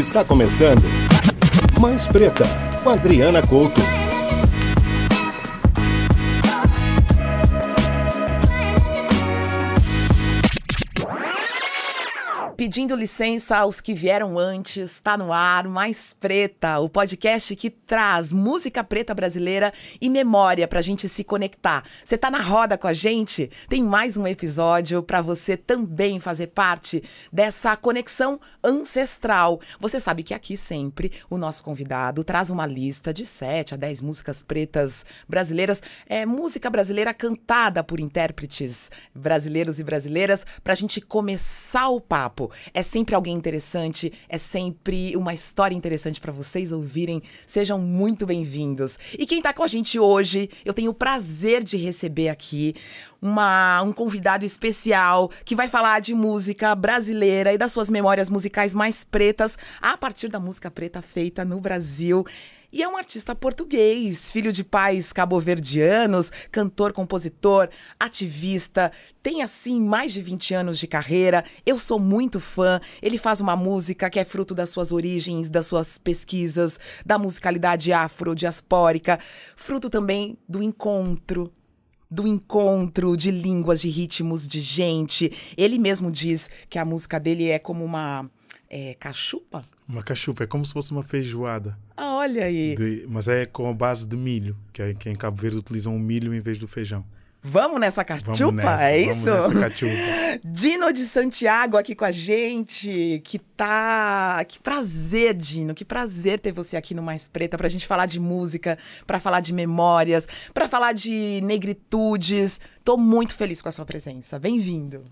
Está começando Mais Preta, com Adriana Couto. Pedindo licença aos que vieram antes, está no ar Mais Preta, o podcast que traz música preta brasileira e memória para a gente se conectar. Você está na roda com a gente? Tem mais um episódio para você também fazer parte dessa conexão ancestral. Você sabe que aqui sempre o nosso convidado traz uma lista de 7 a 10 músicas pretas brasileiras, é música brasileira cantada por intérpretes brasileiros e brasileiras, para a gente começar o papo. É sempre alguém interessante, é sempre uma história interessante para vocês ouvirem. Sejam muito bem-vindos. E quem está com a gente hoje, eu tenho o prazer de receber aqui uma, um convidado especial que vai falar de música brasileira e das suas memórias musicais mais pretas a partir da música preta feita no Brasil. E é um artista português, filho de pais cabo-verdianos, cantor, compositor, ativista, tem assim mais de 20 anos de carreira. Eu sou muito fã. Ele faz uma música que é fruto das suas origens, das suas pesquisas, da musicalidade afro-diaspórica, fruto também do encontro do encontro de línguas, de ritmos, de gente. Ele mesmo diz que a música dele é como uma é, cachupa? Uma cachupa, é como se fosse uma feijoada. Ah, olha aí. De, mas é com a base de milho, que, é, que em Cabo Verde utilizam o milho em vez do feijão. Vamos nessa cachupa, vamos nessa, é isso? Vamos nessa cachupa. Dino de Santiago aqui com a gente, que tá, que prazer, Dino, que prazer ter você aqui no Mais Preta pra gente falar de música, pra falar de memórias, pra falar de negritudes. Tô muito feliz com a sua presença. Bem-vindo.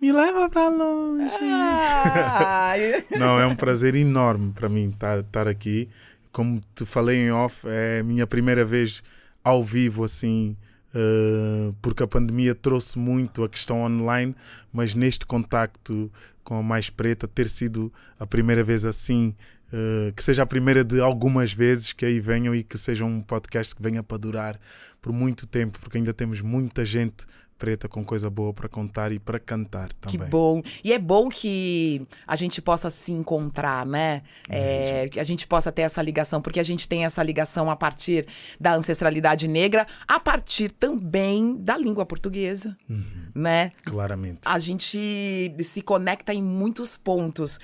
Me leva para longe. Ah. Não, é um prazer enorme para mim tá, estar, aqui. Como te falei em off, é minha primeira vez ao vivo, assim, uh, porque a pandemia trouxe muito a questão online, mas neste contacto com a Mais Preta, ter sido a primeira vez assim, uh, que seja a primeira de algumas vezes que aí venham e que seja um podcast que venha para durar por muito tempo, porque ainda temos muita gente preta com coisa boa para contar e para cantar também. Que bom. E é bom que a gente possa se encontrar, né? É, que a gente possa ter essa ligação, porque a gente tem essa ligação a partir da ancestralidade negra, a partir também da língua portuguesa, uhum. né? Claramente. A gente se conecta em muitos pontos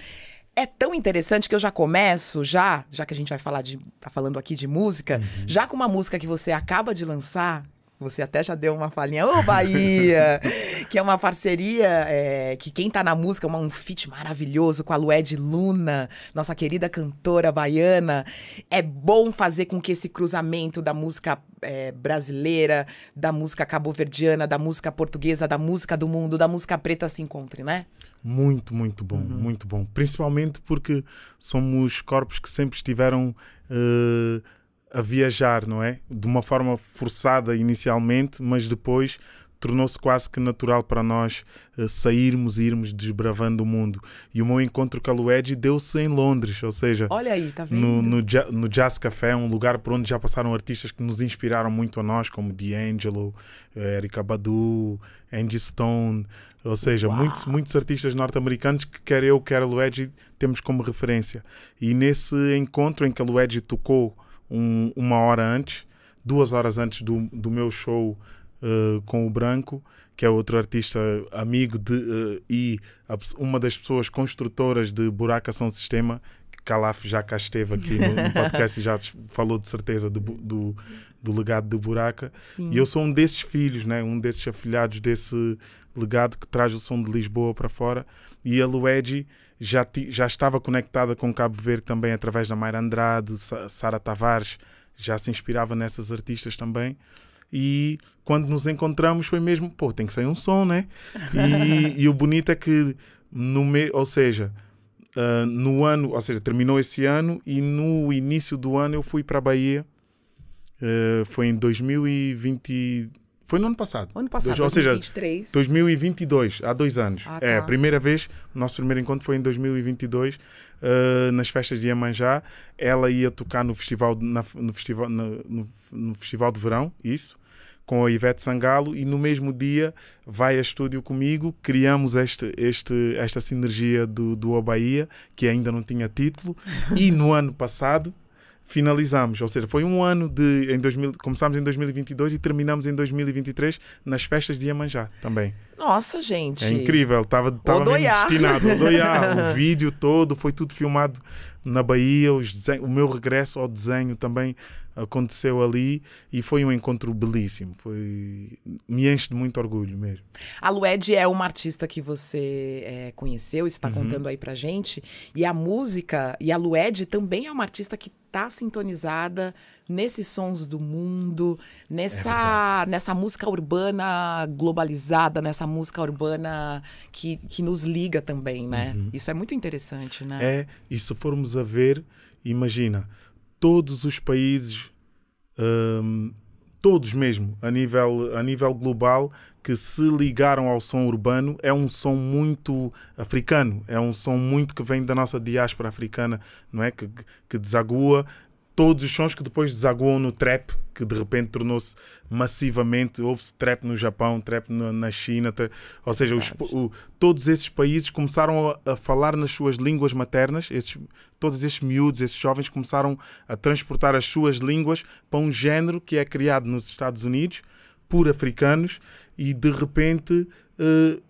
é tão interessante que eu já começo, já, já que a gente vai falar de. tá falando aqui de música, uhum. já com uma música que você acaba de lançar, você até já deu uma falinha, ô Bahia! que é uma parceria é, que quem tá na música, é um fit maravilhoso com a Lued Luna, nossa querida cantora baiana. É bom fazer com que esse cruzamento da música é, brasileira, da música cabo-verdiana, da música portuguesa, da música do mundo, da música preta se encontre, né? Muito, muito bom, uhum. muito bom. Principalmente porque somos corpos que sempre estiveram. Uh a viajar, não é? De uma forma forçada inicialmente, mas depois tornou-se quase que natural para nós uh, sairmos e irmos desbravando o mundo. E o meu encontro com a Lued deu-se em Londres, ou seja, Olha aí, tá vendo? No, no, no, Jazz Café, um lugar por onde já passaram artistas que nos inspiraram muito a nós, como D'Angelo, eh, Erika Badu, Angie Stone, ou seja, muitos, muitos artistas norte-americanos que quer eu, quer a Lued, temos como referência. E nesse encontro em que a Lued tocou um, uma hora antes, duas horas antes do, do meu show uh, com o Branco, que é outro artista amigo de, uh, e uma das pessoas construtoras de São Sistema, Calaf já cá esteve aqui no, no podcast e já falou de certeza do, do, do legado do Buraca. Sim. E eu sou um desses filhos, né? um desses afilhados desse legado que traz o som de Lisboa para fora. E a Luedi já, ti, já estava conectada com Cabo Verde também através da Mayra Andrade, Sara Tavares, já se inspirava nessas artistas também. E quando nos encontramos foi mesmo, pô, tem que sair um som, né? E, e o bonito é que, no me, ou seja, uh, no ano, ou seja, terminou esse ano e no início do ano eu fui para a Bahia. Uh, foi em 2020. Foi no ano passado. Ano passado, dois, 2023. Ou seja, 2022, há dois anos. Ah, tá. É, a tá. primeira vez, o nosso primeiro encontro foi em 2022, uh, ah, nas festas de Iemanjá. Ela ia tocar no festival, na, no, festival, no, no, festival de verão, isso com a Ivete Sangalo e no mesmo dia vai a estúdio comigo, criamos este, este, esta sinergia do, do O Bahia, que ainda não tinha título, e no ano passado finalizamos, ou seja, foi um ano de em 2000, começamos em 2022 e terminamos em 2023 nas festas de Iemanjá também. Nossa, gente. É incrível, estava tava Odoiá. destinado, Odoiá, o vídeo todo foi tudo filmado na Bahia, os desenho o meu regresso ao desenho também aconteceu ali e foi um encontro belíssimo. Foi me enche de muito orgulho mesmo. A Lued é uma artista que você é, conheceu e está uhum. contando aí pra gente. E a música e a Lued também é uma artista que está sintonizada nesses sons do mundo, nessa, é nessa música urbana globalizada, nessa música urbana que, que nos liga também, né? Uhum. Isso é muito interessante, né? É, e se formos a ver, imagina, todos os países, um, todos mesmo, a nível, a nível global, que se ligaram ao som urbano, é um som muito africano, é um som muito que vem da nossa diáspora africana, não é? Que, que desagua todos os sons que depois desaguam no trap, que de repente tornou-se massivamente, houve-se trap no Japão, trap no, na China, tra... ou seja, os, o, todos esses países começaram a, a, falar nas suas línguas maternas, esses, todos esses miúdos, esses jovens começaram a transportar as suas línguas para um género que é criado nos Estados Unidos por africanos e de repente... Uh,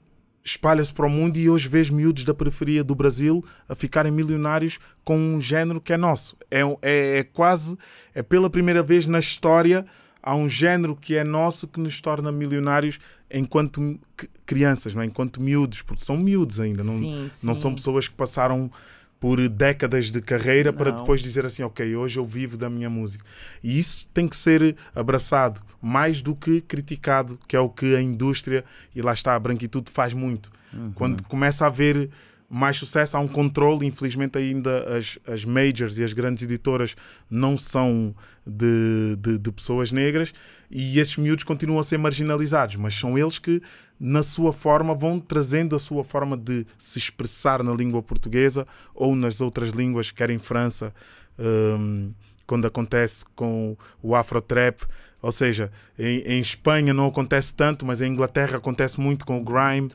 espalha-se para o mundo e hoje vês miúdos da periferia do Brasil a ficarem milionários com um género que é nosso. É, é, é quase, é pela primeira vez na história há um género que é nosso que nos torna milionários enquanto crianças, não é? enquanto miúdos, porque são miúdos ainda, não, sim, sim. não são pessoas que passaram por décadas de carreira Não. para depois dizer assim, ok, hoje eu vivo da minha música. E isso tem que ser abraçado mais do que criticado, que é o que a indústria e lá está a branquitude faz muito. Uhum. Quando começa a haver mais sucesso, há um controle. Infelizmente, ainda as, as majors e as grandes editoras não são de, de, de pessoas negras e esses miúdos continuam a ser marginalizados, mas são eles que, na sua forma, vão trazendo a sua forma de se expressar na língua portuguesa ou nas outras línguas, quer em França, um, quando acontece com o Afrotrap. Ou seja, em, em Espanha não acontece tanto, mas em Inglaterra acontece muito com o Grime.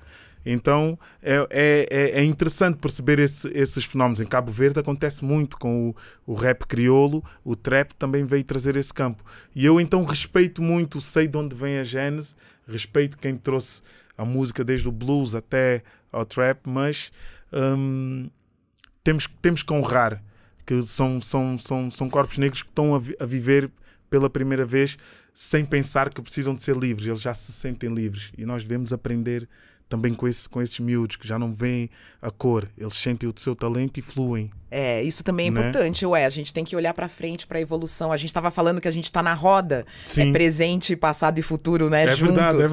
Então é, é, é, é interessante perceber esse, esses fenómenos. Em Cabo Verde acontece muito com o, o rap crioulo, o trap também veio trazer esse campo. E eu então respeito muito, sei de onde vem a gênese, respeito quem trouxe a música desde o blues até ao trap, mas hum, temos, temos que honrar que são, são, são, são corpos negros que estão a, vi a viver pela primeira vez sem pensar que precisam de ser livres, eles já se sentem livres e nós devemos aprender a também com, esse, com esses miúdos que já não veem a cor, eles sentem o seu talento e fluem. É, isso também é né? importante, ué. A gente tem que olhar para frente, para a evolução. A gente estava falando que a gente está na roda, é Sim. é presente, passado e futuro, né? É, é Juntos. verdade, é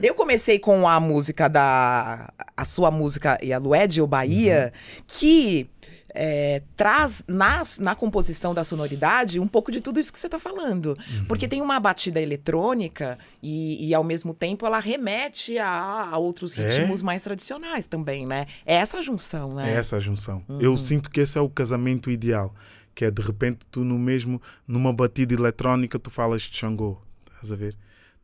verdade. Eu comecei com a música da. a sua música e a Lué de O Bahia, uhum. que é, traz nas, na composição da sonoridade um pouco de tudo isso que você está falando. Uhum. Porque tem uma batida eletrônica e, e, ao mesmo tempo, ela remete a, a outros é? ritmos é? mais tradicionais também, né? É essa a junção, né? É essa junção. Uhum. Eu sinto que esse é o casamento ideal. Que é, de repente, tu no mesmo, numa batida eletrônica, tu falas de Xangô. Estás a ver?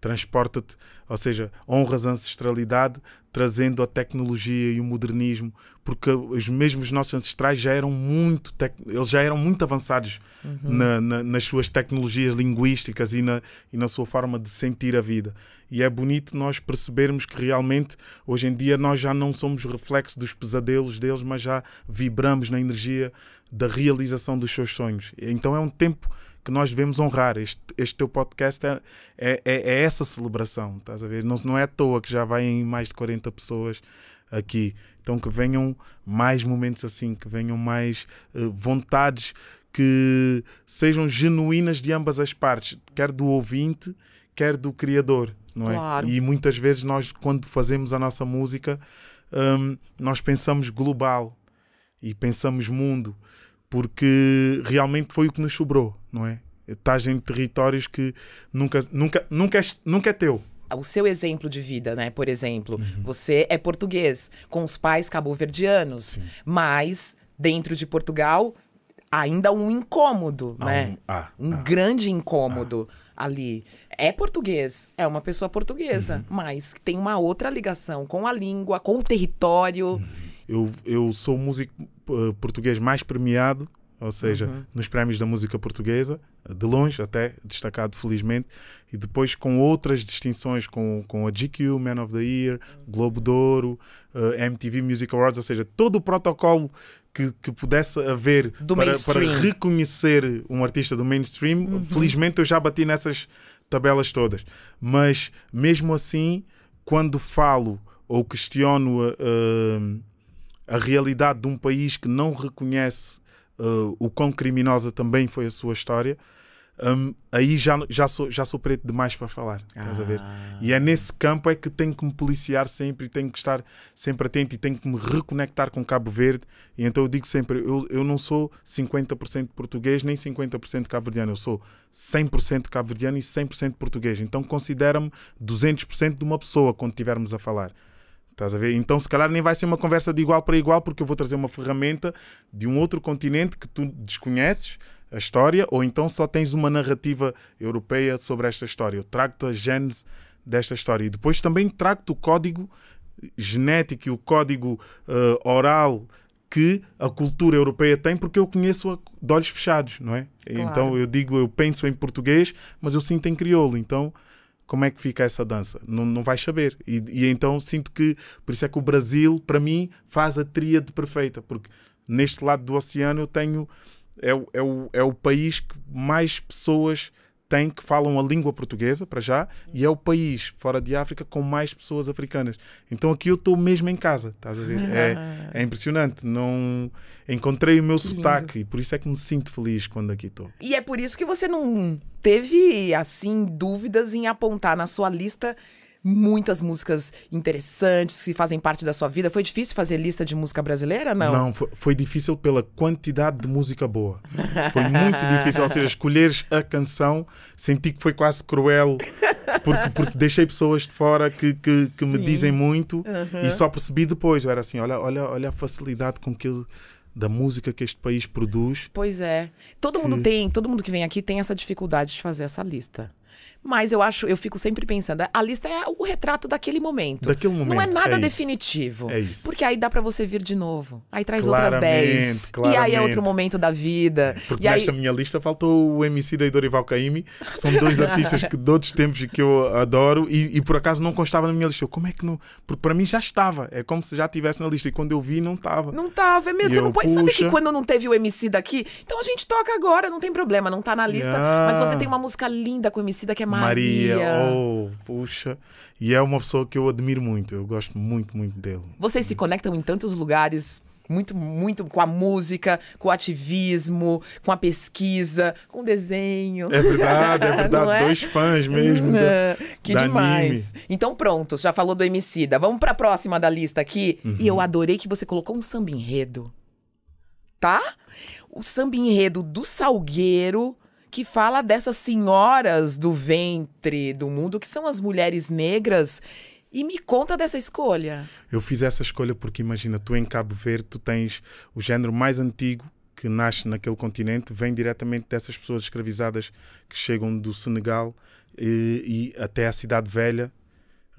transporta-te, ou seja, honras a ancestralidade trazendo a tecnologia e o modernismo, porque os mesmos nossos ancestrais já eram muito eles já eram muito avançados uhum. na, na, nas suas tecnologias linguísticas e na, e na sua forma de sentir a vida. E é bonito nós percebermos que realmente hoje em dia nós já não somos reflexo dos pesadelos deles, mas já vibramos na energia da realização dos seus sonhos. Então é um tempo que nós devemos honrar. Este, este teu podcast é, é, é, é, essa celebração, estás a ver? Não, não é à toa que já vai em mais de 40 pessoas aqui. Então que venham mais momentos assim, que venham mais uh, vontades que sejam genuínas de ambas as partes, quer do ouvinte, quer do criador, não é? claro. é? E muitas vezes nós, quando fazemos a nossa música, um, nós pensamos global e pensamos mundo porque realmente foi o que nos sobrou, não é? Estás em territórios que nunca, nunca, nunca, é, nunca é teu o seu exemplo de vida, né? Por exemplo, uhum. você é português, com os pais cabo-verdianos, mas dentro de Portugal ainda um incômodo, ah, né? Um, ah, um ah, grande incômodo ali. É português, é uma pessoa portuguesa, uhum. mas tem uma outra ligação com a língua, com o território. Uhum. Eu, eu sou músico eh, português mais premiado, ou seja, uhum. nos prémios da música portuguesa, de longe até, destacado felizmente, e depois com outras distinções, com, com a GQ, Man of the Year, Globo de Ouro, uh, eh, MTV Music Awards, ou seja, todo o protocolo que, que pudesse haver para, para, reconhecer um artista do mainstream, uhum. felizmente eu já bati nessas tabelas todas. Mas mesmo assim, quando falo ou questiono uh, a realidade de um país que não reconhece uh, o quão criminosa também foi a sua história, um, aí já, já, sou, já sou preto demais para falar. Ah. E é nesse campo é que tenho que me policiar sempre e tenho que estar sempre atento e tenho que me reconectar com Cabo Verde. E então eu digo sempre: eu, eu não sou 50% português nem 50% cabo-verdiano, eu sou 100% cabo-verdiano e 100% português. Então considera-me 200% de uma pessoa quando estivermos a falar. Estás a ver? Então, se calhar nem vai ser uma conversa de igual para igual, porque eu vou trazer uma ferramenta de um outro continente que tu desconheces a história, ou então só tens uma narrativa europeia sobre esta história. Eu trago-te a gênese desta história. E depois também trago-te o código genético e o código uh, oral que a cultura europeia tem, porque eu conheço-a de olhos fechados, não é? Claro. Então eu digo, eu penso em português, mas eu sinto em crioulo. Então como é que fica essa dança? Não, não vais saber. E, e então sinto que, por isso é que o Brasil, para mim, faz a tríade perfeita, porque neste lado do oceano eu tenho. É, o, é, o, é o país que mais pessoas têm que falam a língua portuguesa, para já, e é o país fora de África com mais pessoas africanas. Então aqui eu estou mesmo em casa, estás a ver? É, é impressionante. Não encontrei o meu que sotaque lindo. e por isso é que me sinto feliz quando aqui estou. E é por isso que você não teve, assim, dúvidas em apontar na sua lista muitas músicas interessantes que fazem parte da sua vida. Foi difícil fazer lista de música brasileira, não? Não, foi, foi difícil pela quantidade de música boa. Foi muito difícil, ou seja, escolher a canção, senti que foi quase cruel, porque, porque deixei pessoas de fora que, que, que me dizem muito uhum. e só percebi depois. Eu era assim, olha, olha, olha a facilidade com que eu da música que este país produz. Pois é. Todo que... mundo tem, todo mundo que vem aqui tem essa dificuldade de fazer essa lista. Mas eu acho, eu fico sempre pensando, a lista é o retrato daquele momento. Daquele momento. Não é nada é definitivo. É isso. Porque aí dá para você vir de novo. Aí traz claramente, outras 10. Claramente. E aí é outro momento da vida. É, porque e nesta aí... minha lista faltou o MC da Dorival Caymmi. São dois artistas que, de outros tempos que eu adoro e, e, por acaso não constava na minha lista. Eu, como é que não? Porque para mim já estava. É como se já tivesse na lista. E quando eu vi, não estava. Não estava. É mesmo. você eu, não pode saber que quando não teve o MC daqui, então a gente toca agora, não tem problema, não tá na lista. Yeah. Mas ah. você tem uma música linda com o MC daqui é Maria. Maria. Oh, puxa. E é uma pessoa que eu admiro muito. Eu gosto muito, muito dele. Vocês se conectam em tantos lugares muito, muito com a música, com o ativismo, com a pesquisa, com o desenho. É verdade, é verdade. é? Dois fãs mesmo. Hum, da, que da demais. Anime. Então pronto, já falou do MC da. Vamos para a próxima da lista aqui. Uhum. E eu uhum. adorei que você colocou um samba enredo. Tá? O samba enredo do Salgueiro que fala dessas senhoras do ventre do mundo, que são as mulheres negras. E me conta dessa escolha. Eu fiz essa escolha porque, imagina, tu em Cabo Verde, tu tens o género mais antigo que nasce naquele continente, vem diretamente dessas pessoas escravizadas que chegam do Senegal e, e até a Cidade Velha,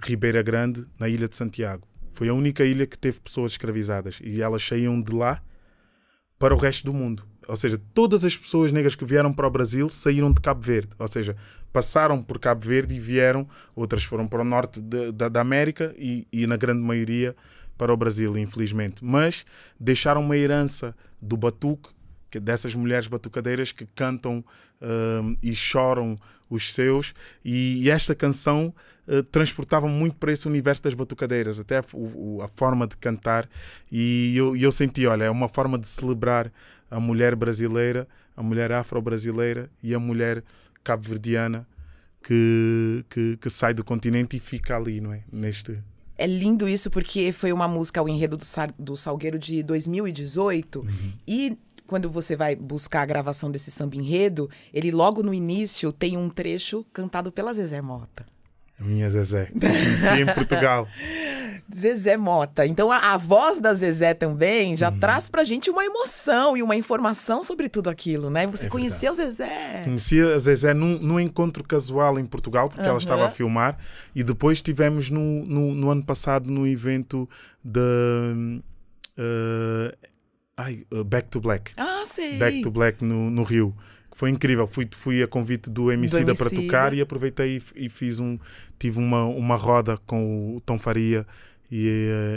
Ribeira Grande, na Ilha de Santiago. Foi a única ilha que teve pessoas escravizadas e elas saíam de lá para o resto do mundo ou seja, todas as pessoas negras que vieram para o Brasil saíram de Cabo Verde, ou seja, passaram por Cabo Verde e vieram, outras foram para o norte de, de, da América e, e, na grande maioria, para o Brasil, infelizmente. Mas deixaram uma herança do batuque, que dessas mulheres batucadeiras que cantam uh, e choram os seus, e, e esta canção eh, transportava muito para esse universo das batucadeiras, até a, o, a forma de cantar, e eu, eu senti, olha, é uma forma de celebrar a mulher brasileira, a mulher afro-brasileira e a mulher cabo-verdiana que, que, que, sai do continente e fica ali, não é? Neste. É lindo isso porque foi uma música, o enredo do, Sal, do Salgueiro de 2018. Uhum. E quando você vai buscar a gravação desse samba enredo, ele logo no início tem um trecho cantado pela Zezé Mota minha Zezé. Conheci em Portugal. Zezé Mota. Então a, a, voz da Zezé também já uhum. traz pra gente uma emoção e uma informação sobre tudo aquilo, né? Você é conheceu verdade. Zezé? Conheci a Zezé num, num encontro casual em Portugal, porque uhum. ela estava a filmar, e depois tivemos no, no, no ano passado no evento da. Uh, eh, ai, eh, Back to Black. Ah, sim. Back to Black no, no Rio foi incrível. Fui, fui a convite do Emicida, para tocar e aproveitei e, e, fiz um. Tive uma, uma roda com o Tom Faria e,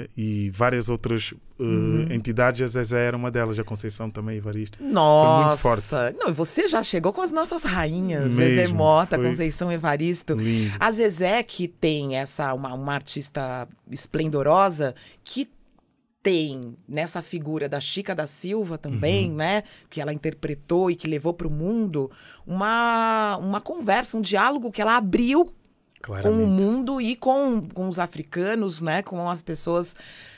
eh, e várias outras uh, uhum. entidades, a Zezé era uma delas, a Conceição também, Evaristo. Nossa! Foi muito forte. Não, você já chegou com as nossas rainhas, Mesmo, Zezé Mota, Conceição Evaristo. Lindo. A Zezé, que tem essa, uma, uma artista esplendorosa, que tem nessa figura da Chica da Silva também, uhum. né, que ela interpretou e que levou para o mundo, uma, uma conversa, um diálogo que ela abriu Claramente. com o mundo e com, com os africanos, né, com as pessoas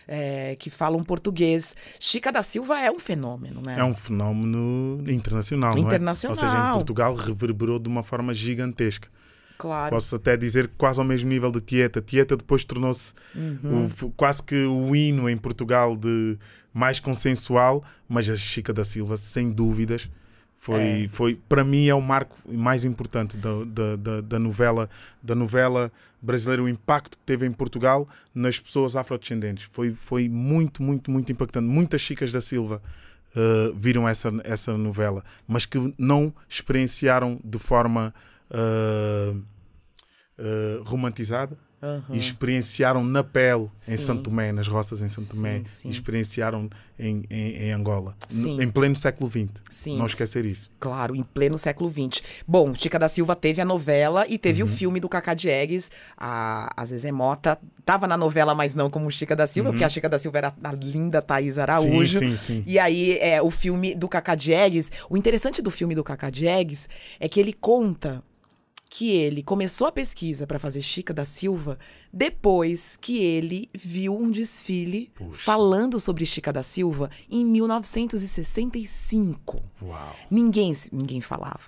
é, que falam português. Chica da Silva é um fenômeno, né? É um fenômeno internacional, internacional. É? Ou seja, em Portugal reverberou de uma forma gigantesca. Claro. Posso até dizer que quase ao mesmo nível de Tieta. Tieta depois tornou-se uhum. quase que o hino em Portugal de mais consensual, mas a Chica da Silva, sem dúvidas, foi, é. foi para mim é o marco mais importante da, da, da, da, novela da novela brasileira o impacto que teve em Portugal nas pessoas afrodescendentes foi foi muito muito muito impactante muitas chicas da Silva uh, viram essa essa novela mas que não experienciaram de forma uh, romantizada uhum. e experienciaram na pele sim. em Santo Tomé, nas roças em Santo Tomé, experienciaram em, em, em Angola, em pleno século XX. Não esquecer isso. Claro, em pleno século XX. Bom, Chica da Silva teve a novela e teve uhum. o filme do Cacá Diegues, a, a Zezé Mota tava na novela, mas não como Chica da Silva, uhum. porque a Chica da Silva era a linda Thaís Araújo. Sim, sim, sim. E aí, é, o filme do Cacá Diegues, o interessante do filme do Cacá Diegues é que ele conta que ele começou a pesquisa para fazer Chica da Silva depois que ele viu um desfile Puxa. falando sobre Chica da Silva em 1965. Uau. Ninguém, ninguém falava.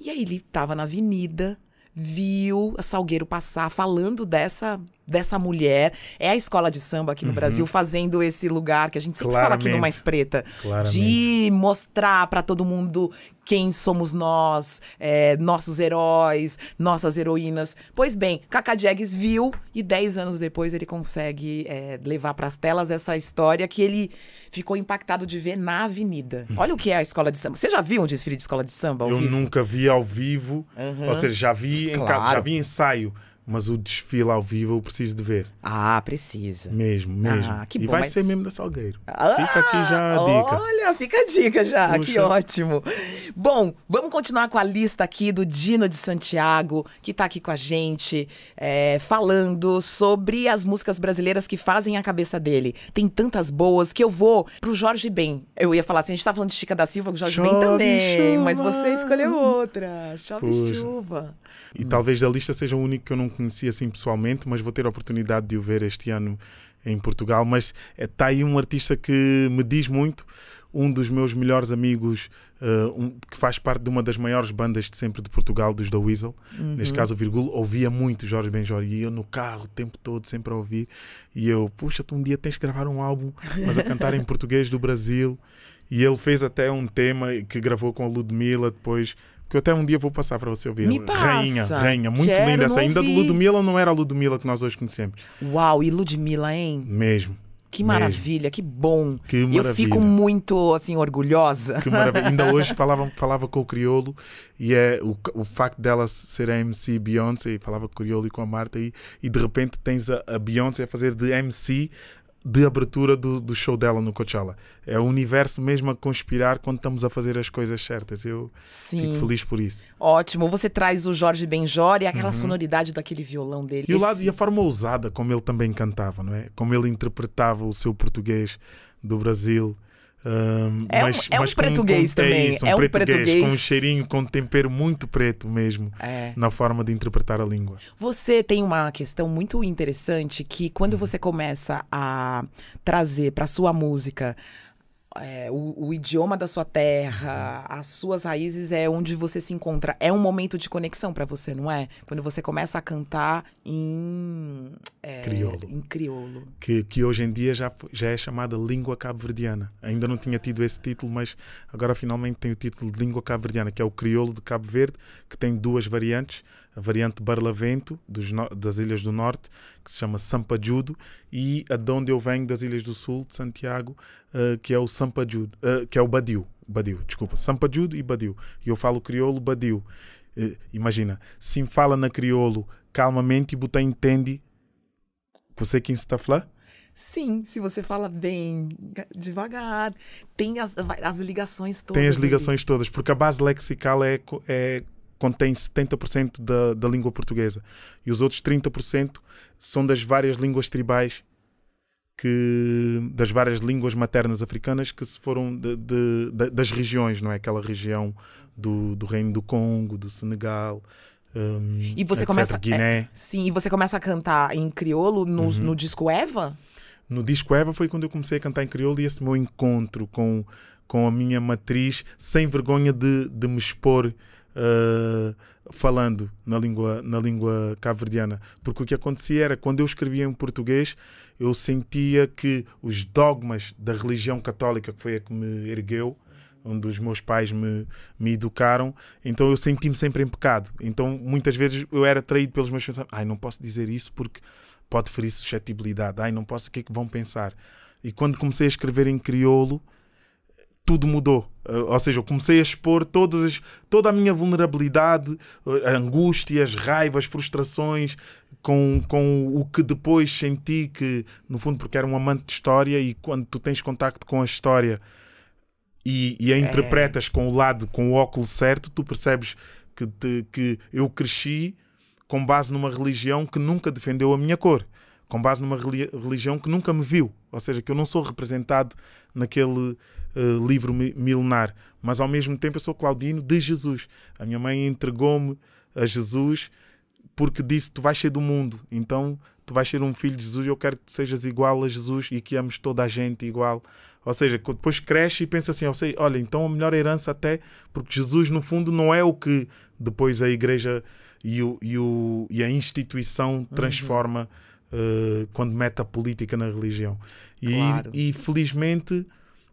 E aí ele estava na avenida, viu a Salgueiro passar falando dessa dessa mulher. É a escola de samba aqui no uhum. Brasil fazendo esse lugar que a gente sempre Claramente. fala aqui no Mais Preta. Claramente. De mostrar para todo mundo quem somos nós, é, nossos heróis, nossas heroínas. Pois bem, Kaká Diegues viu e 10 anos depois ele consegue é, levar para as telas essa história que ele ficou impactado de ver na avenida. Hum. Olha o que é a escola de samba. Você já viu um desfile de escola de samba? eu vivo? nunca vi ao vivo, uhum. ou seja, já vi, claro. em casa, já vi ensaio, mas o desfile ao vivo eu preciso de ver. Ah, precisa. Mesmo, ah, mesmo. Ah, que bom, e vai mas... ser mesmo da Salgueiro. Ah, fica aqui já a dica. Olha, fica a dica já, Puxa. que ótimo. Bom, vamos continuar com a lista aqui do Dino de Santiago, que está aqui com a gente, é, falando sobre as músicas brasileiras que fazem a cabeça dele. Tem tantas boas que eu vou pro Jorge Ben. Eu ia falar assim, a gente tá falando de Chica da Silva, o Jorge Chove Ben também, chuva. mas você escolheu outra. Chove Puxa. chuva. E hum. talvez da lista seja o único que eu não conheci assim pessoalmente, mas vou ter a oportunidade de o ver este ano em Portugal. Mas está é, aí um artista que me diz muito, um dos meus melhores amigos, uh, um, que faz parte de uma das maiores bandas de sempre de Portugal, dos The Weasel, uhum. neste caso o Virgulo, ouvia muito Jorge Benjor e eu no carro o tempo todo sempre a ouvir. E eu, puxa, tu um dia tens que gravar um álbum, mas a cantar em português do Brasil. E ele fez até um tema que gravou com a Ludmilla, depois que eu até um dia vou passar para você ouvir. Me passa. Rainha, rainha, muito Quero linda essa. Ainda Ludmilla não era a Ludmilla que nós hoje conhecemos. Uau, e Ludmilla, hein? Mesmo. Que maravilha, mesmo. que bom. Que maravilha. Eu fico muito, assim, orgulhosa. Que maravilha. Ainda hoje falava, falava com o Criolo e é o, o facto dela ser a MC Beyoncé, falava com o Criolo e com a Marta e, e de repente tens a, a Beyoncé a fazer de MC de abertura do, do, show dela no Coachella. É o universo mesmo a conspirar quando estamos a fazer as coisas certas. Eu Sim. fico feliz por isso. Ótimo. Você traz o Jorge Benjor e é aquela uhum. sonoridade daquele violão dele. E, o lado, e a forma ousada como ele também cantava, não é? Como ele interpretava o seu português do Brasil é, mas, um, é mas um português também. Isso, um é um português com um cheirinho, com um tempero muito preto mesmo é. na forma de interpretar a língua. Você tem uma questão muito interessante que quando uhum. você começa a trazer para sua música é, o, o, idioma da sua terra, uhum. as suas raízes é onde você se encontra. É um momento de conexão para você, não é? Quando você começa a cantar em é, crioulo, em crioulo. Que, que hoje em dia já, já é chamada língua cabo-verdiana. Ainda não tinha tido esse título, mas agora finalmente tem o título de língua cabo-verdiana, que é o crioulo de Cabo Verde, que tem duas variantes a variante Barlavento dos, das Ilhas do Norte, que se chama Sampajudo, e a de onde eu venho, das Ilhas do Sul, de Santiago, uh, que é o Sampajudo, uh, que é o Badiu. Badiu, desculpa, Sampajudo e Badiu. E eu falo crioulo, Badiu. Uh, eh, imagina, se fala na crioulo calmamente e botar entende você quem está falar Sim, se você fala bem, devagar, tem as, as ligações todas. Tem as ligações ali. todas, porque a base lexical é, é contém 70% da, da língua portuguesa e os outros 30% são das várias línguas tribais que das várias línguas maternas africanas que se foram de, de, de, das regiões, não é? Aquela região do, do reino do Congo, do Senegal, um, e você etc. começa Guiné. É, sim, e você começa a cantar em crioulo no, uhum. no disco Eva? No disco Eva foi quando eu comecei a cantar em crioulo e esse meu encontro com, com a minha matriz, sem vergonha de, de me expor uh, falando na língua, na língua cabo-verdiana. Porque o que acontecia era, quando eu escrevia em português, eu sentia que os dogmas da religião católica, que foi a que me ergueu, onde os meus pais me, me educaram, então eu senti-me sempre em pecado. Então muitas vezes eu era traído pelos meus pensamentos. Ai, não posso dizer isso porque pode ferir suscetibilidade. Ai, não posso, o que é que vão pensar? E quando comecei a escrever em crioulo, tudo mudou. Eh, ou seja, eu comecei a expor todas toda a minha vulnerabilidade, eh, angústias, raivas, frustrações, com, com o que depois senti que, no fundo, porque era um amante de história e quando tu tens contacto com a história e, e a é. interpretas é. com o lado, com o óculos certo, tu percebes que, te, que eu cresci com base numa religião que nunca defendeu a minha cor com base numa religião que nunca me viu, ou seja, que eu não sou representado naquele eh, livro milenar, mas ao mesmo tempo eu sou Claudino de Jesus. A minha mãe entregou-me a Jesus porque disse: Tu vais ser do mundo, então tu vais ser um filho de Jesus. Eu quero que sejas igual a Jesus e que ames toda a gente igual. Ou seja, depois cresce e pensa assim: sei, Olha, então a melhor herança, até porque Jesus, no fundo, não é o que depois a igreja e, o, e, o, e a instituição uhum. transforma uhum. uh, quando meta a política na religião. Claro. E, e felizmente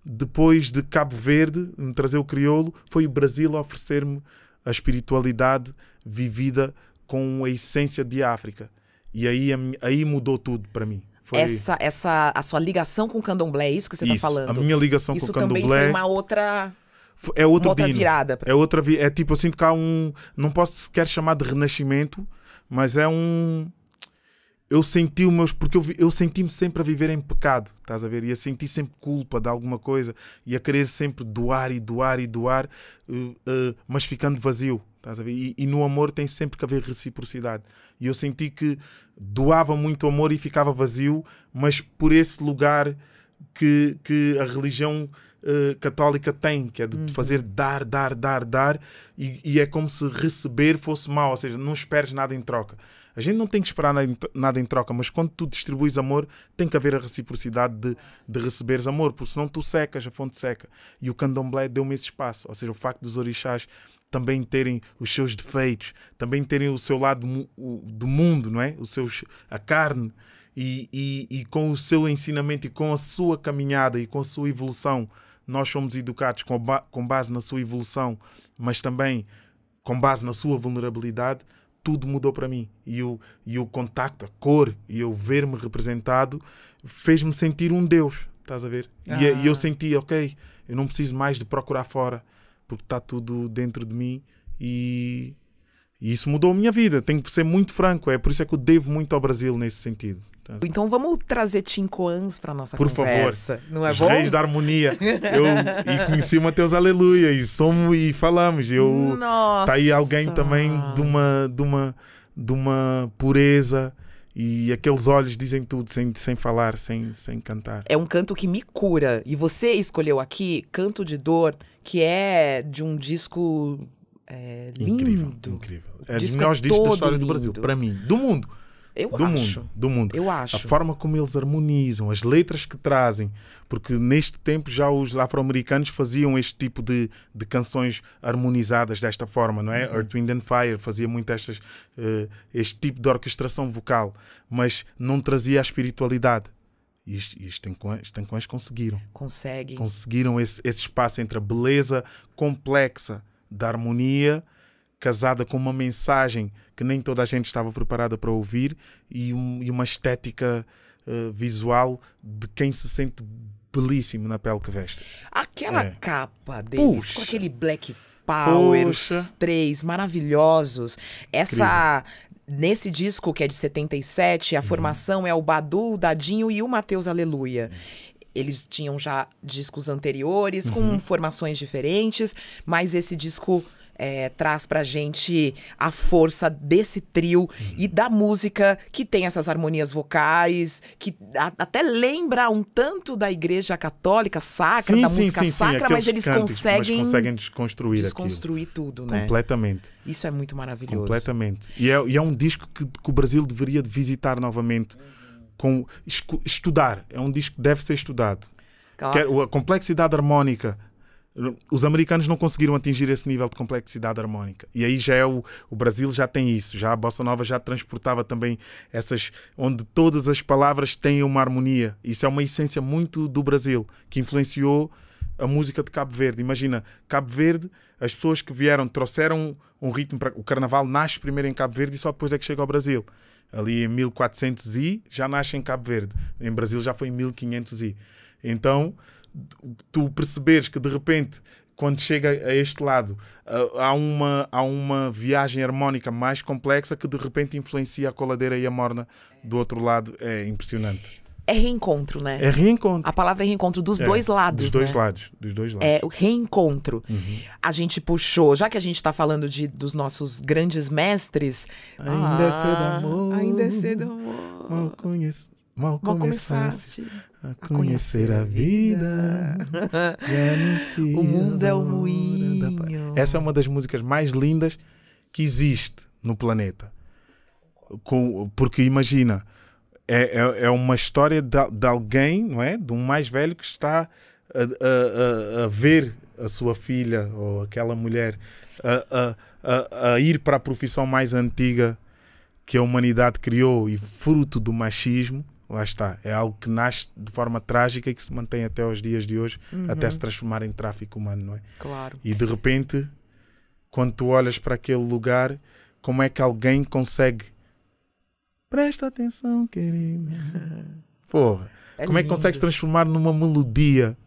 depois de Cabo Verde me trazer o crioulo, foi o Brasil a oferecer-me a espiritualidade vivida com a essência de África. E aí, aí mudou tudo para mim. Foi... Essa, essa, a sua ligação com o candomblé, é isso que você está falando? a minha ligação isso com o candomblé. Isso também foi uma outra... É outra, outra virada. É outra É tipo, eu sinto assim, que há um... Não posso sequer chamar de renascimento, mas é um eu senti o meus porque eu, eu senti-me sempre a viver em pecado, estás a ver? E a sentir sempre culpa de alguma coisa e a querer sempre doar e doar e doar, uh, uh, mas ficando vazio, estás a ver? E, e, no amor tem sempre que haver reciprocidade. E eu senti que doava muito amor e ficava vazio, mas por esse lugar que, que a religião uh, católica tem, que é de uhum. fazer dar, dar, dar, dar, e, e é como se receber fosse mal, ou seja, não esperes nada em troca. A gente não tem que esperar nada em troca, mas quando tu distribuis amor, tem que haver a reciprocidade de, de receberes amor, porque senão tu secas, a fonte seca. E o candomblé deu-me esse espaço, ou seja, o facto dos orixás também terem os seus defeitos, também terem o seu lado do mundo, não é? Os seus, a carne. E, e, e com o seu ensinamento e com a sua caminhada e com a sua evolução, nós somos educados com, ba com base na sua evolução, mas também com base na sua vulnerabilidade, tudo mudou para mim. E o, e o contacto, a cor, e eu ver-me representado, fez-me sentir um Deus, estás a ver? Ah. E, é, e, eu ah. senti, ok, eu não preciso mais de procurar fora, porque está tudo dentro de mim e e isso mudou a minha vida, tenho que ser muito franco, é por isso é que eu devo muito ao Brasil nesse sentido. Então vamos trazer Tincoans para nossa por conversa. Por favor, não é Os bom? Reis da Harmonia. Eu e conheci o Mateus Aleluia e somos e falamos. Eu nossa. tá aí alguém também de uma de uma de uma pureza e aqueles olhos dizem tudo sem, sem falar, sem, sem cantar. É um canto que me cura. E você escolheu aqui Canto de Dor, que é de um disco é, lindo. Incrível, incrível. É o disco melhor é disco é da história lindo. do Brasil, para mim. Do mundo. Eu do acho. mundo, do mundo. Eu acho. A forma como eles harmonizam, as letras que trazem, porque neste tempo já os afro-americanos faziam este tipo de, de canções harmonizadas desta forma, não é? Uhum. Earth, Wind and Fire fazia muito estas, uh, este tipo de orquestração vocal, mas não trazia a espiritualidade. E os Tencões, conseguiram. Conseguem. Conseguiram esse, esse espaço entre a beleza complexa da harmonia, casada com uma mensagem que nem toda a gente estava preparada para ouvir e, um, e uma estética uh, visual de quem se sente belíssimo na pele que veste. Aquela é. capa deles Puxa. com aquele black power, Puxa. os três maravilhosos. Essa Incrível. Nesse disco, que é de 77, a uhum. formação é o Badu, o Dadinho e o Mateus Aleluia. Uhum eles tinham já discos anteriores, com uhum. formações diferentes, mas esse disco é, traz pra gente a força desse trio uhum. e da música que tem essas harmonias vocais, que a, até lembra um tanto da igreja católica sacra, sim, da sim, música sim, sacra, mas eles cantos, conseguem. Mas conseguem desconstruir Desconstruir aquilo. tudo, né? Completamente. Isso é muito maravilhoso. Completamente. E é, e é um disco que, que, o Brasil deveria visitar novamente. Uhum com estudar. É um disco que deve ser estudado. Claro. É a complexidade harmónica. Os americanos não conseguiram atingir esse nível de complexidade harmónica E aí já é o, o Brasil já tem isso. Já a bossa nova já transportava também essas onde todas as palavras têm uma harmonia. Isso é uma essência muito do Brasil que influenciou a música de Cabo Verde. Imagina, Cabo Verde, as pessoas que vieram trouxeram um ritmo para o carnaval nasce primeiro em Cabo Verde e só depois é que chega ao Brasil. Ali em 1400 e já nasce em Cabo Verde. Em Brasil já foi em 1500 e. Então, tu perceberes que de repente quando chega a este lado, há uma, há uma viagem harmónica mais complexa que de repente influencia a coladeira e a morna do outro lado. É impressionante. É reencontro, né? É reencontro. A palavra é reencontro dos é, dois lados. Dos dois né? lados, dos dois lados. É o reencontro. Uhum. A gente puxou, já que a gente está falando de, dos nossos grandes mestres. Ainda ah, é cedo, ah, amor. Ainda é cedo, amor. Mal, conheço, mal, mal começaste. começaste a conhecer, a, a vida. É o mundo é o moinho. Essa é uma das músicas mais lindas que existe no planeta. Com, porque imagina é, é, é uma história de, de, alguém, não é? De um mais velho que está a, a, a, a ver a sua filha ou aquela mulher a, a, a, ir para a profissão mais antiga que a humanidade criou e fruto do machismo. Lá está, é algo que nasce de forma trágica e que se mantém até os dias de hoje, uhum. até se transformar em tráfico humano, não é? Claro. E de repente, quando tu olhas para aquele lugar, como é que alguém consegue Presta atenção, querida. Porra, é como lindo. é que consegues transformar numa melodia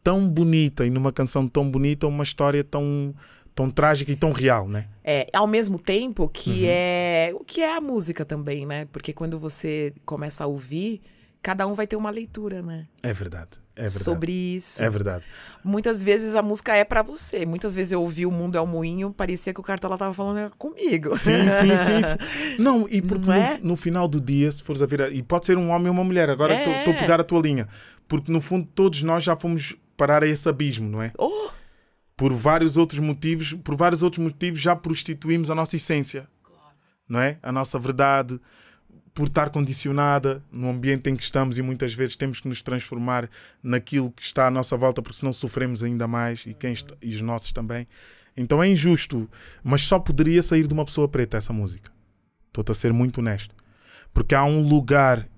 tão bonita e numa canção tão bonita uma história tão tão trágica e tão real, né? É, ao mesmo tempo que uhum. é o que é a música também, né? Porque quando você começa a ouvir, cada um vai ter uma leitura, né? É verdade é sobre isso. É verdade. Muitas vezes a música é para você. Muitas vezes eu ouvi O Mundo é o um Moinho, parecia que o cartão tava falando é comigo. Sim, sim, sim. sim. Não, e porque Não é? no, no, final do dia, se fores a ver, e pode ser um homem ou uma mulher, agora estou é. a pegar a tua linha. Porque no fundo todos nós já fomos parar a esse abismo, não é? Oh. Por vários outros motivos, por vários outros motivos já prostituímos a nossa essência. Claro. Não é? A nossa verdade, por estar condicionada no ambiente em que estamos e muitas vezes temos que nos transformar naquilo que está à nossa volta, porque senão sofremos ainda mais e, quem está, e os nossos também. Então é injusto, mas só poderia sair de uma pessoa preta essa música. Estou-te a ser muito honesto. Porque há um lugar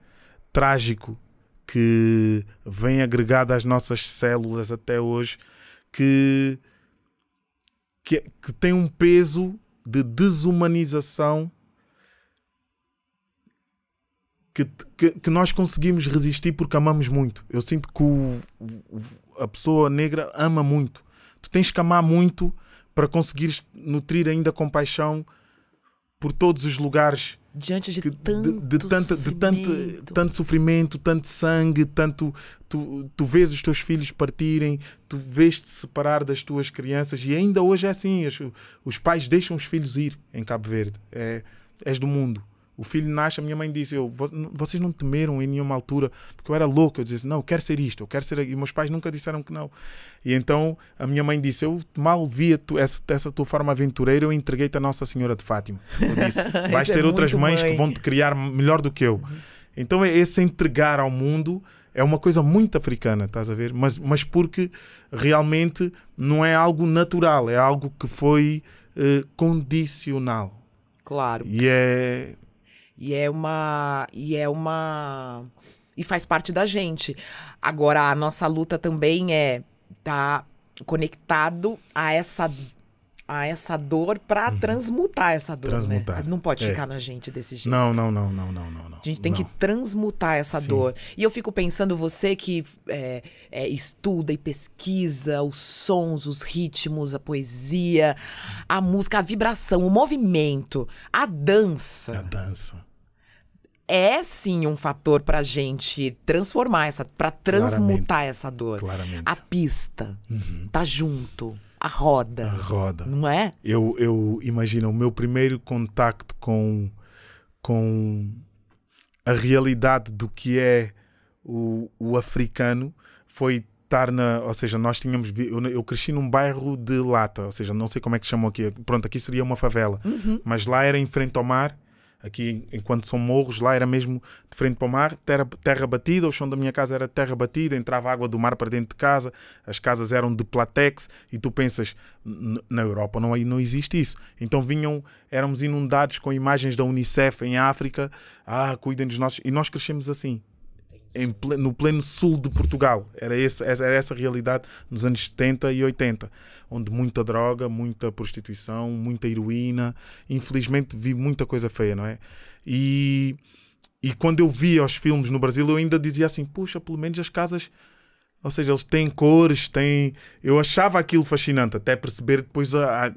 trágico que vem agregado às nossas células até hoje que, que, é, que tem um peso de desumanização que, que, que, nós conseguimos resistir porque amamos muito. Eu sinto que o, a pessoa negra ama muito. Tu tens que amar muito para conseguires nutrir ainda compaixão por todos os lugares. Diante de, que, tanto, de, de, tanta, de tanto, tanto sofrimento, tanto sangue, tanto. Tu, tu vês os teus filhos partirem, tu vês-te separar das tuas crianças, e ainda hoje é assim: os, os pais deixam os filhos ir em Cabo Verde. É, és do mundo o filho nasce, a minha mãe disse: eu, Vocês não temeram em nenhuma altura, porque eu era louco. Eu disse: Não, eu quero ser isto, eu quero ser. E meus pais nunca disseram que não. E então a minha mãe disse: Eu mal via tu, essa, essa tua forma aventureira, eu entreguei-te à Nossa Senhora de Fátima. Eu disse: Vais é ter é outras mães mãe. que vão te criar melhor do que eu. Uhum. Então é esse entregar ao mundo é uma coisa muito africana, estás a ver? Mas, mas porque realmente não é algo natural, é algo que foi uh, condicional. Claro. E é e é uma. E é uma. E faz parte da gente. Agora, a nossa luta também é tá conectado a essa a essa dor para uhum. transmutar essa dor, né? transmutar. né? Não pode é. ficar na gente desse jeito. Não, não, não, não, não, não. não. A gente tem não. que transmutar essa Sim. dor. E eu fico pensando, você que é, é, estuda e pesquisa os sons, os ritmos, a poesia, a música, a vibração, o movimento, a dança. A dança é sim um fator para gente transformar essa, para transmutar Claramente. essa dor. Claramente. A pista uhum. tá junto, a roda. A roda. Não é? Eu, eu imagino o meu primeiro contacto com com a realidade do que é o, o africano foi estar na. Ou seja, nós tínhamos. Eu, eu, cresci num bairro de lata, ou seja, não sei como é que se chamam aqui. Pronto, aqui seria uma favela. Uhum. Mas lá era em frente ao mar Aqui, enquanto são morros, lá era mesmo de frente para o mar, terra, terra batida. O chão da minha casa era terra batida, entrava água do mar para dentro de casa. As casas eram de platex e tu pensas, na Europa não, não existe isso. Então vinham, éramos inundados com imagens da Unicef em África. Ah, cuidem dos nossos. E nós crescemos assim pleno, no pleno sul de Portugal. Era, esse, era essa a realidade nos anos 70 e 80, onde muita droga, muita prostituição, muita heroína. Infelizmente vi muita coisa feia, não é? E, e quando eu via os filmes no Brasil, eu ainda dizia assim: puxa, pelo menos as casas. Ou seja, eles têm cores, têm. Eu achava aquilo fascinante, até perceber depois a, a,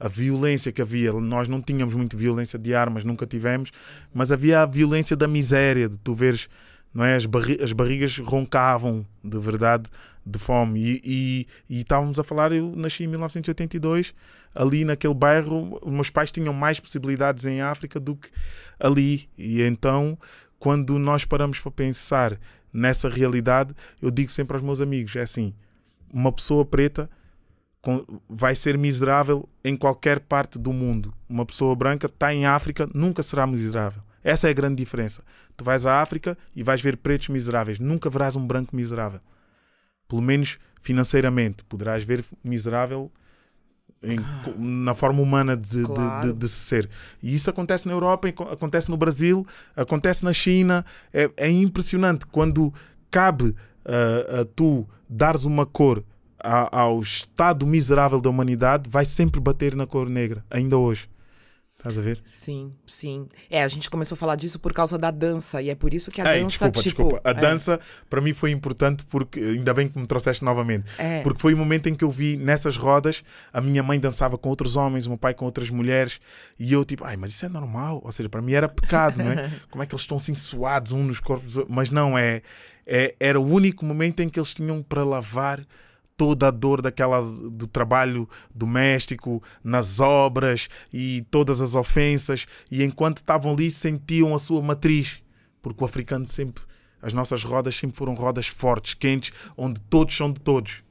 a, violência que havia. Nós não tínhamos muito violência de armas, nunca tivemos, mas havia a violência da miséria, de tu veres não é? As, barri as barrigas roncavam de verdade de fome. E, e, e, estávamos a falar, eu nasci em 1982, ali naquele bairro, os meus pais tinham mais possibilidades em África do que ali. E então, quando nós paramos para pensar nessa realidade, eu digo sempre aos meus amigos: é assim, uma pessoa preta vai ser miserável em qualquer parte do mundo. Uma pessoa branca está em África, nunca será miserável. Essa é a grande diferença. Tu vais à África e vais ver pretos miseráveis. Nunca verás um branco miserável. Pelo menos financeiramente. Poderás ver miserável em, ah. na forma humana de, claro. de, de, de, ser. E isso acontece na Europa, acontece no Brasil, acontece na China. É, é impressionante quando cabe uh, a tu dares uma cor a, ao estado miserável da humanidade, vai sempre bater na cor negra, ainda hoje. Estás a ver? Sim, sim. É, a gente começou a falar disso por causa da dança, e é por isso que a dança. Desculpa, tipo, desculpa. A é. dança, para mim, foi importante porque. Ainda bem que me trouxeste novamente. É. Porque foi o momento em que eu vi nessas rodas a minha mãe dançava com outros homens, o meu pai com outras mulheres, e eu, tipo, ai, mas isso é normal. Ou seja, para mim era pecado, não é? Como é que eles estão assim suados uns nos corpos. Mas não, é, é era o único momento em que eles tinham para lavar toda a dor daquela, do trabalho doméstico, nas obras e todas as ofensas. E enquanto estavam ali, sentiam a sua matriz, porque o africano sempre, as nossas rodas sempre foram rodas fortes, quentes, onde todos são de todos.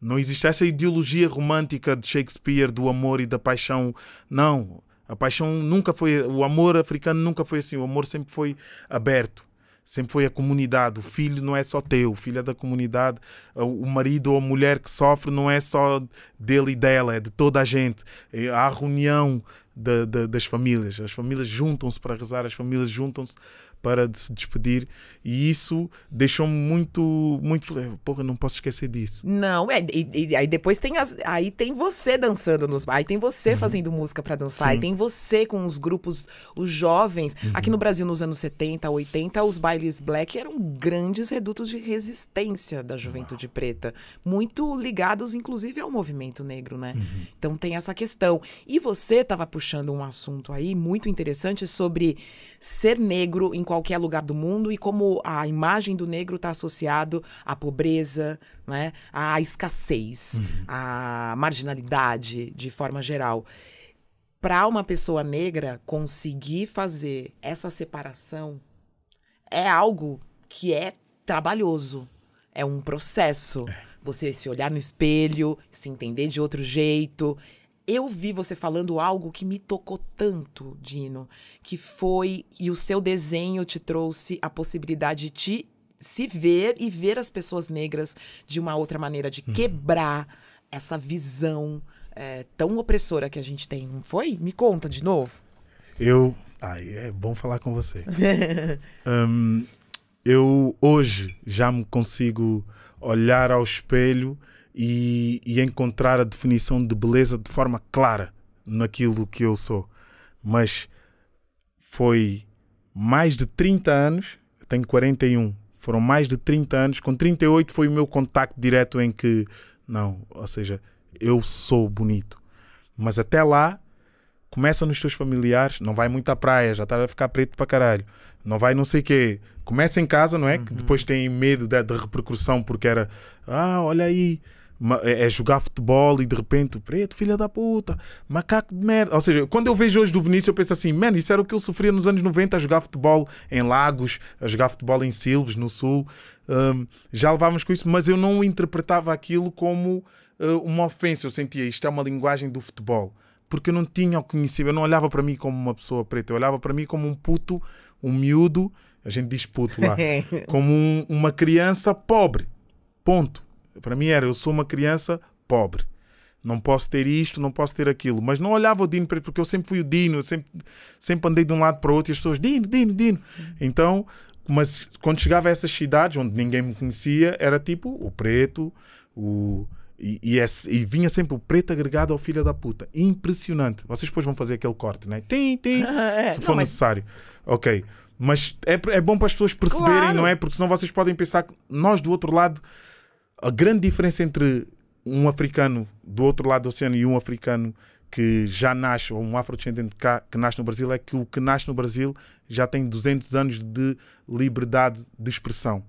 Não existe essa ideologia romântica de Shakespeare do amor e da paixão. Não. A paixão nunca foi. O amor africano nunca foi assim. O amor sempre foi aberto sempre foi a comunidade. O filho não é só teu, o filho é da comunidade. O marido ou a mulher que sofre não é só dele e dela, é de toda a gente. Há a reunião de, de, das famílias. As famílias juntam-se para rezar, as famílias juntam-se para de se despedir e isso deixou-me muito, muito, porra, não posso esquecer disso. Não, é, e, e aí depois tem as, aí tem você dançando nos, aí tem você uhum. fazendo música para dançar, Sim. aí tem você com os grupos, os jovens. Uhum. Aqui no Brasil nos anos 70, 80, os bailes black eram grandes redutos de resistência da juventude Uau. preta, muito ligados inclusive ao movimento negro, né? Uhum. Então tem essa questão. E você estava puxando um assunto aí muito interessante sobre ser negro em qualquer lugar do mundo e como a imagem do negro está associado à pobreza, né, à escassez, uhum. à marginalidade de forma geral. Para uma pessoa negra conseguir fazer essa separação é algo que é trabalhoso, é um processo. É você se olhar no espelho, se entender de outro jeito eu vi você falando algo que me tocou tanto, Dino, que foi e o seu desenho te trouxe a possibilidade de te, se ver e ver as pessoas negras de uma outra maneira, de uhum. quebrar essa visão é, tão opressora que a gente tem, não foi? Me conta de novo. Eu. Ai, é bom falar com você. um, eu hoje já me consigo olhar ao espelho e, e encontrar a definição de beleza de forma clara naquilo que eu sou. Mas foi mais de 30 anos, eu tenho 41, foram mais de 30 anos, com 38 foi o meu contacto direto em que, não, ou seja, eu sou bonito. Mas até lá, começa nos teus familiares, não vai muito à praia, já está a ficar preto para caralho, não vai não sei o quê. Começa em casa, não é? Uhum. Que depois tem medo da, repercussão, porque era, ah, olha aí, é, é jogar futebol e de repente, preto, filha da puta, macaco de merda. Ou seja, quando eu vejo hoje do Vinícius, eu penso assim, mano, isso era o que eu sofria nos anos 90 a jogar futebol em Lagos, a jogar futebol em Silves, no Sul. Um, já levávamos com isso, mas eu não interpretava aquilo como uh, uma ofensa. Eu sentia isto é uma linguagem do futebol, porque eu não tinha o conhecimento, eu não olhava para mim como uma pessoa preta, eu olhava para mim como um puto, um miúdo, a gente diz puto lá, como um, uma criança pobre. Ponto para mim era, eu sou uma criança pobre. Não posso ter isto, não posso ter aquilo. Mas não olhava o Dino porque eu sempre fui o Dino, sempre, sempre andei de um lado para o outro e as pessoas, Dino, Dino, Dino. Então, mas quando chegava a essas cidades onde ninguém me conhecia, era tipo o preto, o. E, e, é, e, vinha sempre o preto agregado ao filho da puta. Impressionante. Vocês depois vão fazer aquele corte, né? tem tem é, se for não, mas... necessário. Ok. Mas é, é bom para as pessoas perceberem, claro. não é? Porque senão vocês podem pensar que nós do outro lado a grande diferença entre um africano do outro lado do oceano e um africano que já nasce, ou um afrodescendente cá, que nasce no Brasil, é que o que nasce no Brasil já tem 200 anos de liberdade de expressão.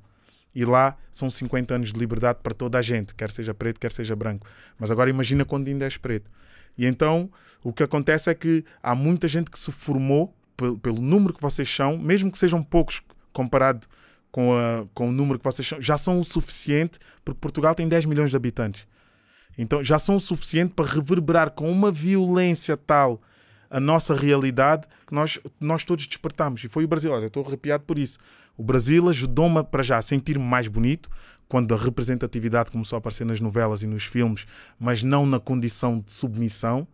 E lá são 50 anos de liberdade para toda a gente, quer seja preto, quer seja branco. Mas agora imagina quando ainda és preto. E então o que acontece é que há muita gente que se formou pelo, pelo número que vocês são, mesmo que sejam poucos comparado com, a, com o número que vocês já são o suficiente, porque Portugal tem 10 milhões de habitantes. Então já são o suficiente para reverberar com uma violência tal a nossa realidade que nós, nós todos despertamos. E foi o Brasil, olha, estou arrepiado por isso. O Brasil ajudou-me para já a sentir-me mais bonito quando a representatividade começou a aparecer nas novelas e nos filmes, mas não na condição de submissão,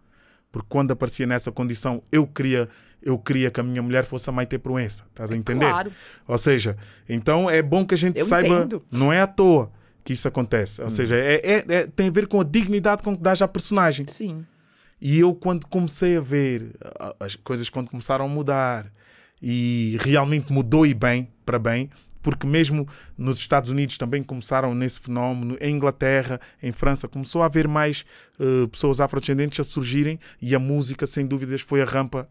porque quando aparecia nessa condição eu queria eu queria que a minha mulher fosse a Maite Proença. Estás a entender? Claro. Ou seja, então é bom que a gente eu saiba. Entendo. Não é à toa que isso acontece. Ou hum. seja, é, é, é, tem a ver com a dignidade com que dás à personagem. Sim. E eu, quando comecei a ver as coisas, quando começaram a mudar, e realmente mudou e bem, para bem, porque mesmo nos Estados Unidos também começaram nesse fenómeno, em Inglaterra, em França, começou a haver mais uh, pessoas afrodescendentes a surgirem e a música, sem dúvidas, foi a rampa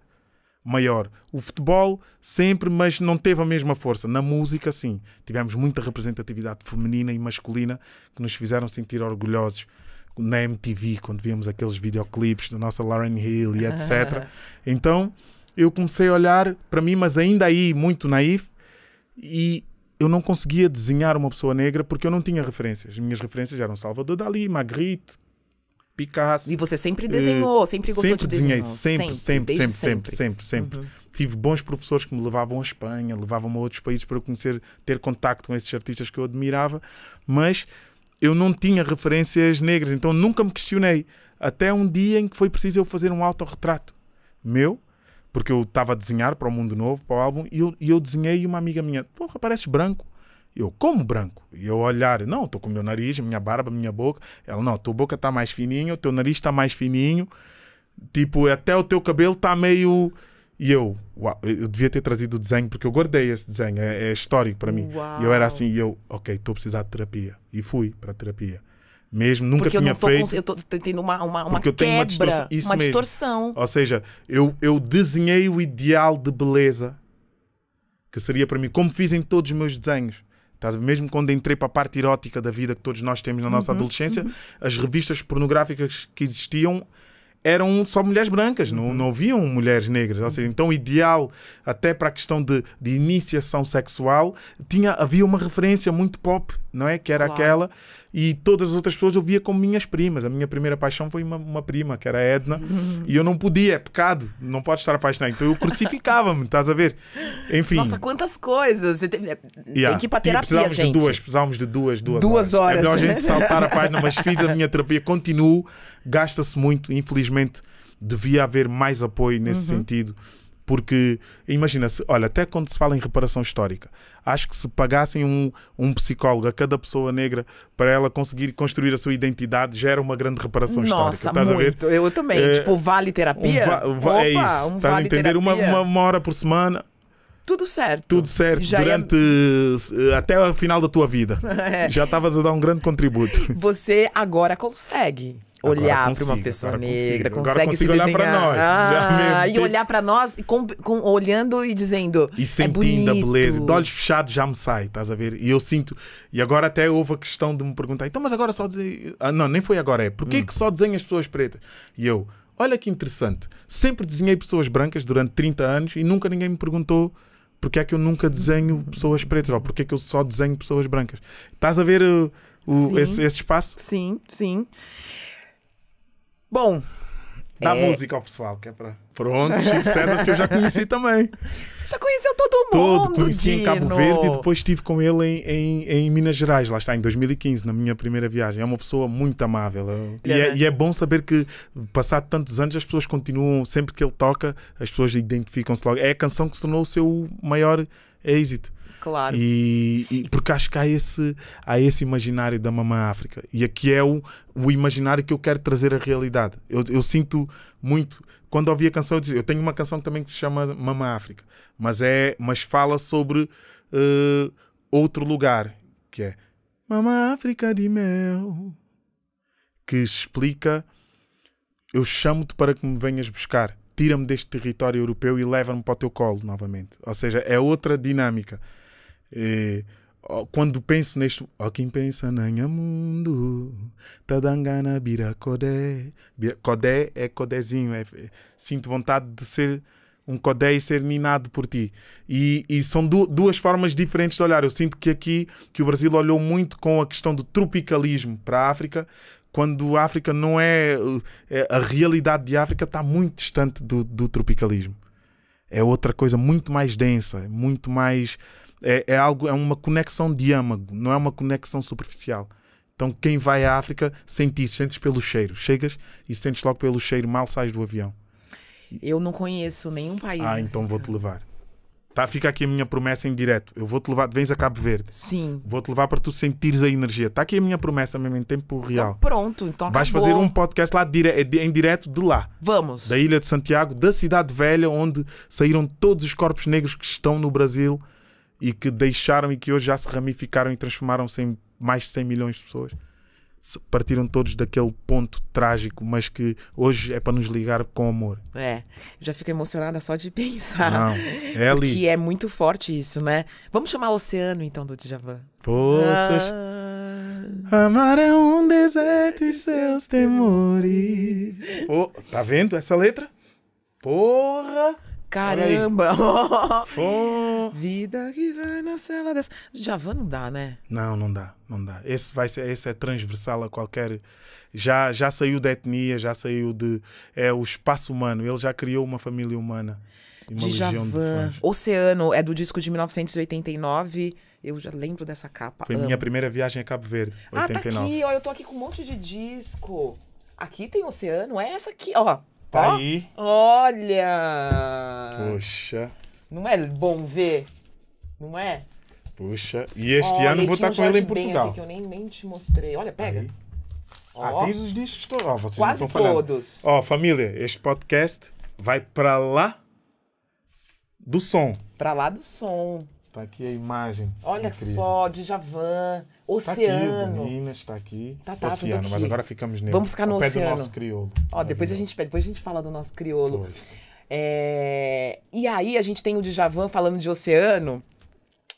maior. O futebol sempre, mas não teve a mesma força. Na música, sim. Tivemos muita representatividade feminina e masculina que nos fizeram sentir orgulhosos na MTV, quando víamos aqueles videoclipes da nossa Lauren Hill e etc. Então, eu comecei a olhar para mim, mas ainda aí muito naif, e eu não conseguia desenhar uma pessoa negra porque eu não tinha referências. As minhas referências eram Salvador Dali, Magritte, Picasso. E você sempre eh, desenhou, sempre gostou sempre de desenhar. Sempre, sempre, sempre, sempre, sempre, sempre. Uhum. Tive bons professores que me levavam à Espanha, levavam a outros países para conhecer, ter contacto com esses artistas que eu admirava, mas eu não tinha referências negras, então nunca me questionei. Até um dia em que foi preciso eu fazer um autorretrato meu, porque eu estava a desenhar para o Mundo Novo, para o álbum, e eu, e eu desenhei uma amiga minha, porra, pareces branco. Eu como branco. E eu olhar, não, estou com meu nariz, minha barba, minha boca. Ela, não, tua boca está mais fininha, o teu nariz está mais fininho. Tipo, é até o teu cabelo está meio. E eu, uau, eu devia ter trazido o desenho, porque eu guardei esse desenho, é, é histórico para mim. Uau. E eu era assim, e eu, ok, estou a precisar de terapia. E fui para a terapia. Mesmo, nunca porque tinha feito. Eu estou tendo uma, uma, uma quebra, tenho uma, distor... uma distorção. Ou seja, eu, eu desenhei o ideal de beleza, que seria para mim, como fiz em todos os meus desenhos. Mesmo quando entrei para a parte erótica da vida que todos nós temos na nossa uhum, adolescência, uhum. as revistas pornográficas que existiam eram só mulheres brancas, uhum. não, não haviam mulheres negras. Ou seja, então o ideal, até para a questão de, de, iniciação sexual, tinha, havia uma referência muito pop, não é? Que era claro. aquela. E todas as outras pessoas eu via como minhas primas. A minha primeira paixão foi uma, uma prima, que era a Edna. e eu não podia, é pecado. Não pode estar apaixonado. Então eu crucificava-me, estás a ver? Enfim. Nossa, quantas coisas. Tem, yeah. tem que ir para terapia, precisávamos gente. De duas, precisávamos de duas, duas, duas horas. horas. É melhor a gente saltar a página, mas fiz a minha terapia. Continuo, gasta-se muito, infelizmente devia haver mais apoio nesse uhum. sentido. Porque, imagina-se, olha, até quando se fala em reparação histórica, acho que se pagassem um, um psicólogo a cada pessoa negra para ela conseguir construir a sua identidade, já era uma grande reparação Nossa, histórica. Nossa, muito. Eu também. É, tipo, vale terapia? Um va é Opa, é isso. Um estás vale a entender? Uma, uma, uma hora por semana. Tudo certo. Tudo certo. Já é- Durante. Eh, até o final da tua vida. é. Já estavas a dar um grande contributo. Você agora consegue olhar para uma pessoa negra, consegue agora se olhar para nós. Ah, ah e olhar para nós com, com, olhando e dizendo. E é sentindo é a beleza. De olhos fechados já me sai, estás a ver? E eu sinto. E agora até houve a questão de me perguntar, então, mas agora só desenho. Ah, não, nem foi agora, é. Porquê hum. que só desenho as pessoas pretas? E eu, olha que interessante. Sempre desenhei pessoas brancas durante 30 anos e nunca ninguém me perguntou porque é que eu nunca desenho pessoas pretas ou porque é que eu só desenho pessoas brancas. Estás a ver o, o, esse, esse espaço? Sim, sim. Bom. Da é... música ao pessoal, que é pra. Pronto, Chico César, que eu já conheci também. Você já conheceu todo mundo, Todo, conheci Dino. em Cabo Verde e depois estive com ele em, em, em, Minas Gerais, lá está, em 2015, na minha primeira viagem. É uma pessoa muito amável. É é e é, e é bom saber que, passado tantos anos, as pessoas continuam, sempre que ele toca, as pessoas identificam-se logo. É a canção que se tornou o seu maior êxito. Claro. E, e, porque acho que há esse, há esse imaginário da Mamã África. E aqui é o, o imaginário que eu quero trazer à realidade. Eu, eu sinto muito. Quando ouvi a canção, eu, disse, eu tenho uma canção também que se chama Mamã África, mas, é, mas fala sobre uh, outro lugar, que é Mamã África de Mel, que explica: Eu chamo-te para que me venhas buscar tira-me deste território europeu e leva-me para o teu colo novamente. Ou seja, é outra dinâmica. É, quando penso neste. Ó, quem pensa nanha mundo, tadangana bira kodé. Codé é codézinho, é, é, sinto vontade de ser um kodé e ser ninado por ti. E, e são du duas formas diferentes de olhar. Eu sinto que aqui que o Brasil olhou muito com a questão do tropicalismo para a África, quando a África não é. é a realidade de África está muito distante do, do tropicalismo. É outra coisa muito mais densa, é muito mais é, é, algo, é uma conexão de âmago, não é uma conexão superficial. Então quem vai à África sente isso, sentes pelo cheiro. Chegas e sentes logo pelo cheiro, mal sai do avião. Eu não conheço nenhum país. Ah, então vou-te levar. Tá, fica aqui a minha promessa em direto. Eu vou-te levar, vens a Cabo Verde. Sim. Vou-te levar para tu sentires a energia. Tá aqui a minha promessa mesmo em tempo então real. Então, pronto, então Vais acabou. fazer um podcast lá dire é em direto de lá. Vamos. Da Ilha de Santiago, da Cidade Velha, onde saíram todos os corpos negros que estão no Brasil e que deixaram e que hoje já se ramificaram e transformaram-se em mais de 100 milhões de pessoas. Partiram todos daquele ponto trágico, mas que hoje é para nos ligar com amor. É, já fico emocionada só de pensar. Não, é ali. Que é muito forte isso, né? Vamos chamar o Oceano então do Djavan. Poças. Ah, amar é um deserto e seus temores. Oh, tá vendo essa letra? Porra! Caramba! Vida que vai na cela dessa. Javan não dá, né? Não, não dá, não dá. Esse vai ser, esse é transversal a qualquer. Já já saiu da etnia, já saiu de é o espaço humano. Ele já criou uma família humana. Uma de Javan. De Oceano é do disco de 1989. Eu já lembro dessa capa. Foi Amo. minha primeira viagem a Cabo Verde. Ah, tá aqui. Ó, eu tô aqui com um monte de disco. Aqui tem oceano. É essa aqui, ó. Tá aí. Olha! Poxa. Não é bom ver? Não é? Puxa. E este ano vou estar tá um com ele em Portugal. Aqui, que eu nem, nem te mostrei. Olha, pega. Aí. Ah, tem os discos todos. Oh, vocês Quase todos. Ó, oh, família, este podcast vai para lá do som. Para lá do som. Tá aqui a imagem. Olha Incrível. só, Javan. Oceano. Tá aqui, Minas está aqui. Tá, tá, oceano, aqui. mas agora ficamos nele. Vamos ficar no oceano. do nosso crioulo. Ó, é depois a gente depois a gente fala do nosso crioulo. É, e aí a gente tem o Djavan falando de oceano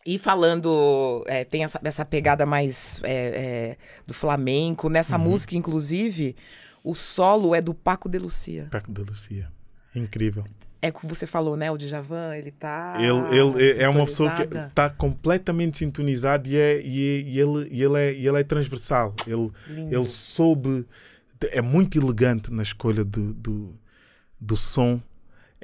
e falando é, tem essa, essa pegada mais é, é, do flamenco nessa uhum. música inclusive o solo é do Paco de Lucia. Paco de Lucia, incrível é como você falou, né? O Djavan, ele tá. Ele, ele é, é uma pessoa que está completamente sintonizado e, é, e, é, e, ele, e, ele, é, e ele é transversal. Ele, ele soube. É muito elegante na escolha do, do, do som.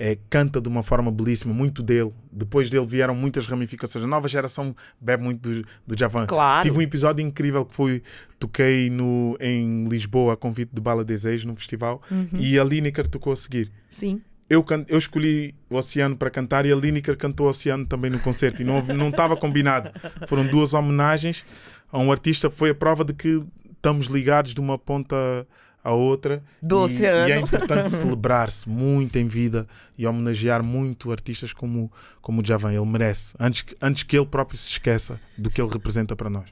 É, canta de uma forma belíssima, muito dele. Depois dele vieram muitas ramificações. A nova geração bebe muito do, do Javan. Claro. Tive um episódio incrível que foi. Toquei no, em Lisboa, a convite de Bala Desejo, num festival, uhum. e a Lineker tocou a seguir. Sim eu, eu escolhi o Oceano para cantar e a Lineker cantou o Oceano também no concerto e não estava combinado. Foram duas homenagens a um artista, foi a prova de que estamos ligados de uma ponta à outra. Do e, oceano. E é importante celebrar-se muito em vida e homenagear muito artistas como, como o Javan. Ele merece, antes, antes que ele próprio se esqueça do que ele representa para nós.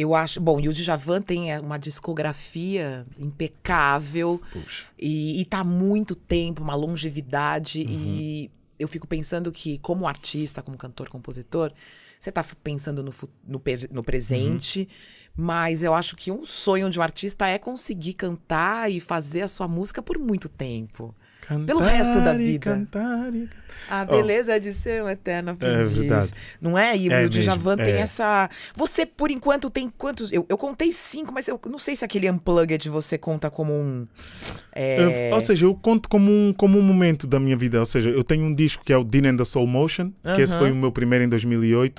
Eu acho. Bom, e o Djavan tem é, uma discografia impecável. Puxa. E, e tá há muito tempo, uma longevidade. Uhum. E eu fico pensando que, como artista, como cantor, compositor, você tá pensando no, no, no presente. Uhum. Mas eu acho que um sonho de um artista é conseguir cantar e fazer a sua música por muito tempo. pelo resto da vida. A ah, beleza oh. de ser um eterno é aprendiz. É não é? E é o Djavan tem é. essa. Você, por enquanto, tem quantos. Eu, eu contei cinco, mas eu não sei se aquele unplugged você conta como um. É... Eu, ou seja, eu conto como um, como um momento da minha vida. Ou seja, eu tenho um disco que é o Din and the Soul Motion, uh -huh. que esse foi o meu primeiro em 2008.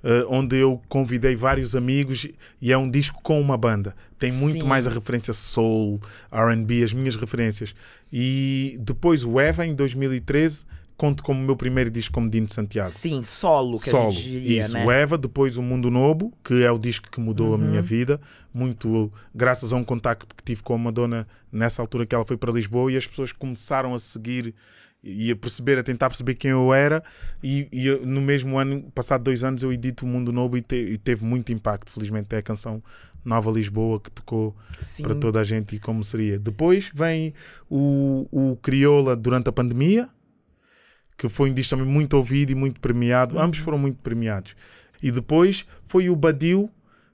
Uh, eh, onde eu convidei vários amigos e é um disco com uma banda. Tem muito Sim. mais a referência soul, RB, as minhas referências. E depois o Eva, em 2013, conto como o meu primeiro disco como Dino Santiago. Sim, solo que solo. a gente diria, Isso, né? Eva, depois o Mundo Novo, que é o disco que mudou uhum. a minha vida, muito graças a um contacto que tive com a Madonna nessa altura que ela foi para Lisboa e as pessoas começaram a seguir e a perceber, a tentar perceber quem eu era e, e no mesmo ano, passado dois anos, eu edito o Mundo Novo e, te, e teve muito impacto, felizmente é a canção Nova Lisboa que tocou Sim. para toda a gente e como seria. Depois vem o, o Crioula durante a pandemia, que foi um disco também muito ouvido e muito premiado. Uhum. Ambos foram muito premiados. E depois foi o Badil,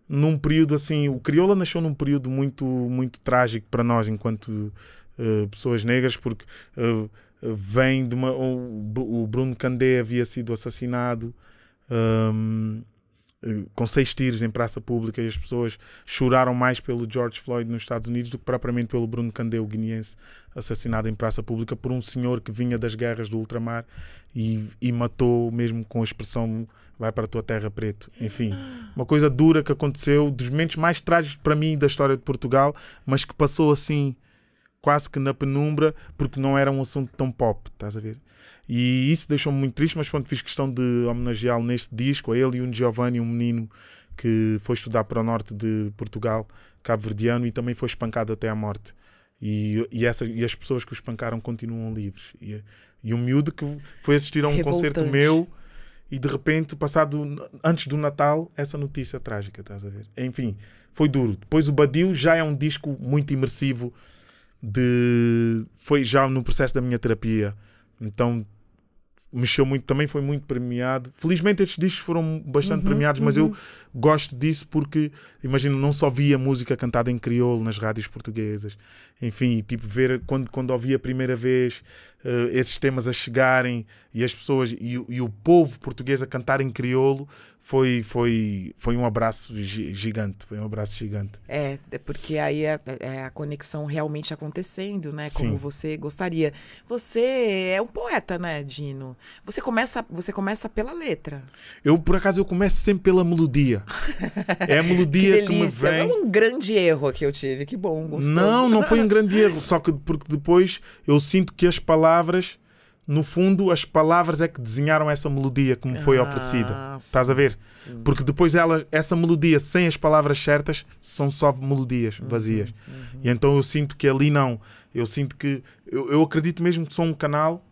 num período assim. O Crioula nasceu num período muito, muito trágico para nós, enquanto uh, pessoas negras, porque uh, vem de uma. o Bruno Candé havia sido assassinado. Um, ehm, eh, com seis tiros em praça pública e as pessoas choraram mais pelo George Floyd nos Estados Unidos do que propriamente pelo Bruno Candeu, guineense, assassinado em praça pública por um senhor que vinha das guerras do ultramar e, e matou mesmo com a expressão vai para a tua terra preto. Enfim, uma coisa dura que aconteceu, dos momentos mais trágicos para mim da história de Portugal, mas que passou assim quase que na penumbra, porque não era um assunto tão pop, estás a ver? E isso deixou-me muito triste, mas pronto, fiz questão de homenageá-lo neste disco, a ele e um Giovanni, um menino que foi estudar para o norte de Portugal, cabo-verdiano, e também foi espancado até à morte. E, e, essa, e as pessoas que o espancaram continuam livres. E, e um miúdo que foi assistir a um concerto meu e de repente, passado antes do Natal, essa notícia trágica, estás a ver? Enfim, foi duro. Depois o Badil já é um disco muito imersivo de foi já no processo da minha terapia. Então mexeu muito, também foi muito premiado. Felizmente estes discos foram bastante uhum, premiados, mas uhum. eu gosto disso porque imagino não só via música cantada em crioulo nas rádios portuguesas. Enfim, tipo ver quando quando ouvi a primeira vez uh, esses temas a chegarem e as pessoas e, e o povo português a cantar em crioulo foi, foi, foi um abraço gigante. Foi um abraço gigante. É, é, porque aí é, é a conexão realmente acontecendo, né? Como Sim. você gostaria. Você é um poeta, né, Dino? Você começa, você começa pela letra. Eu, por acaso, eu começo sempre pela melodia. É a melodia que, que me vem. Não é um grande erro que eu tive, que bom, gostou. Não, não foi um grande erro, só que porque depois eu sinto que as palavras no fundo, as palavras é que desenharam essa melodia que me foi ah, oferecida. Sim, Estás a ver? Sim. Porque depois ela, essa melodia sem as palavras certas são só melodias uhum, vazias. Uhum. E então eu sinto que ali não. Eu sinto que. Eu, eu acredito mesmo que sou um canal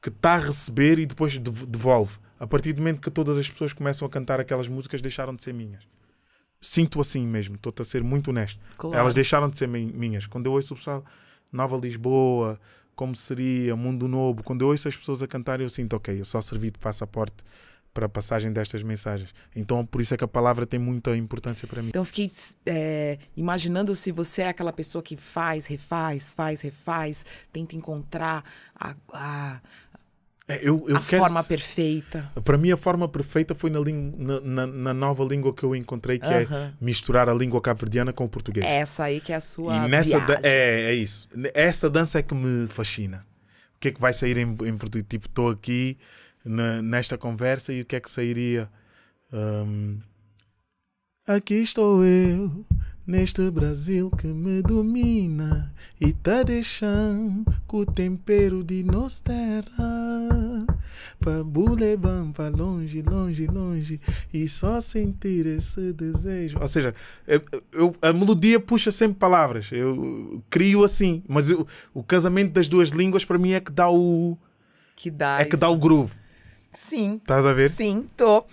que está a receber e depois devolve. A partir do momento que todas as pessoas começam a cantar aquelas músicas, deixaram de ser minhas. Sinto assim mesmo, estou-te a ser muito honesto. Claro. Elas deixaram de ser minhas. Quando eu ouço o pessoal, Nova Lisboa, como seria Mundo Novo. Quando eu ouço as pessoas a cantar, eu sinto, ok, eu só servi de passaporte para a passagem destas mensagens. Então, por isso é que a palavra tem muita importância para mim. Então, fiquei é, imaginando se você é aquela pessoa que faz, refaz, faz, refaz, tenta encontrar a, a, é, eu, eu a quero... forma perfeita. Para mim, a forma perfeita foi na, na, na, na nova língua que eu encontrei, que uh -huh. é misturar a língua cabo-verdiana com o português. É essa aí que é a sua. E nessa é, é isso. Essa dança é que me fascina. O que é que vai sair em, em português? Tipo, estou aqui nesta conversa e o que é que sairia? Um, aqui estou eu Neste Brasil que me domina e tá deixando com o tempero de nossa terra. Pra Buleban, pra longe, longe, longe e só sentir esse desejo. Ou seja, eu, eu, a melodia puxa sempre palavras. Eu crio assim, mas eu, o casamento das duas línguas para mim é que dá o. Que dá. É isso. que dá o groove. Sim. Estás a ver? Sim, tô.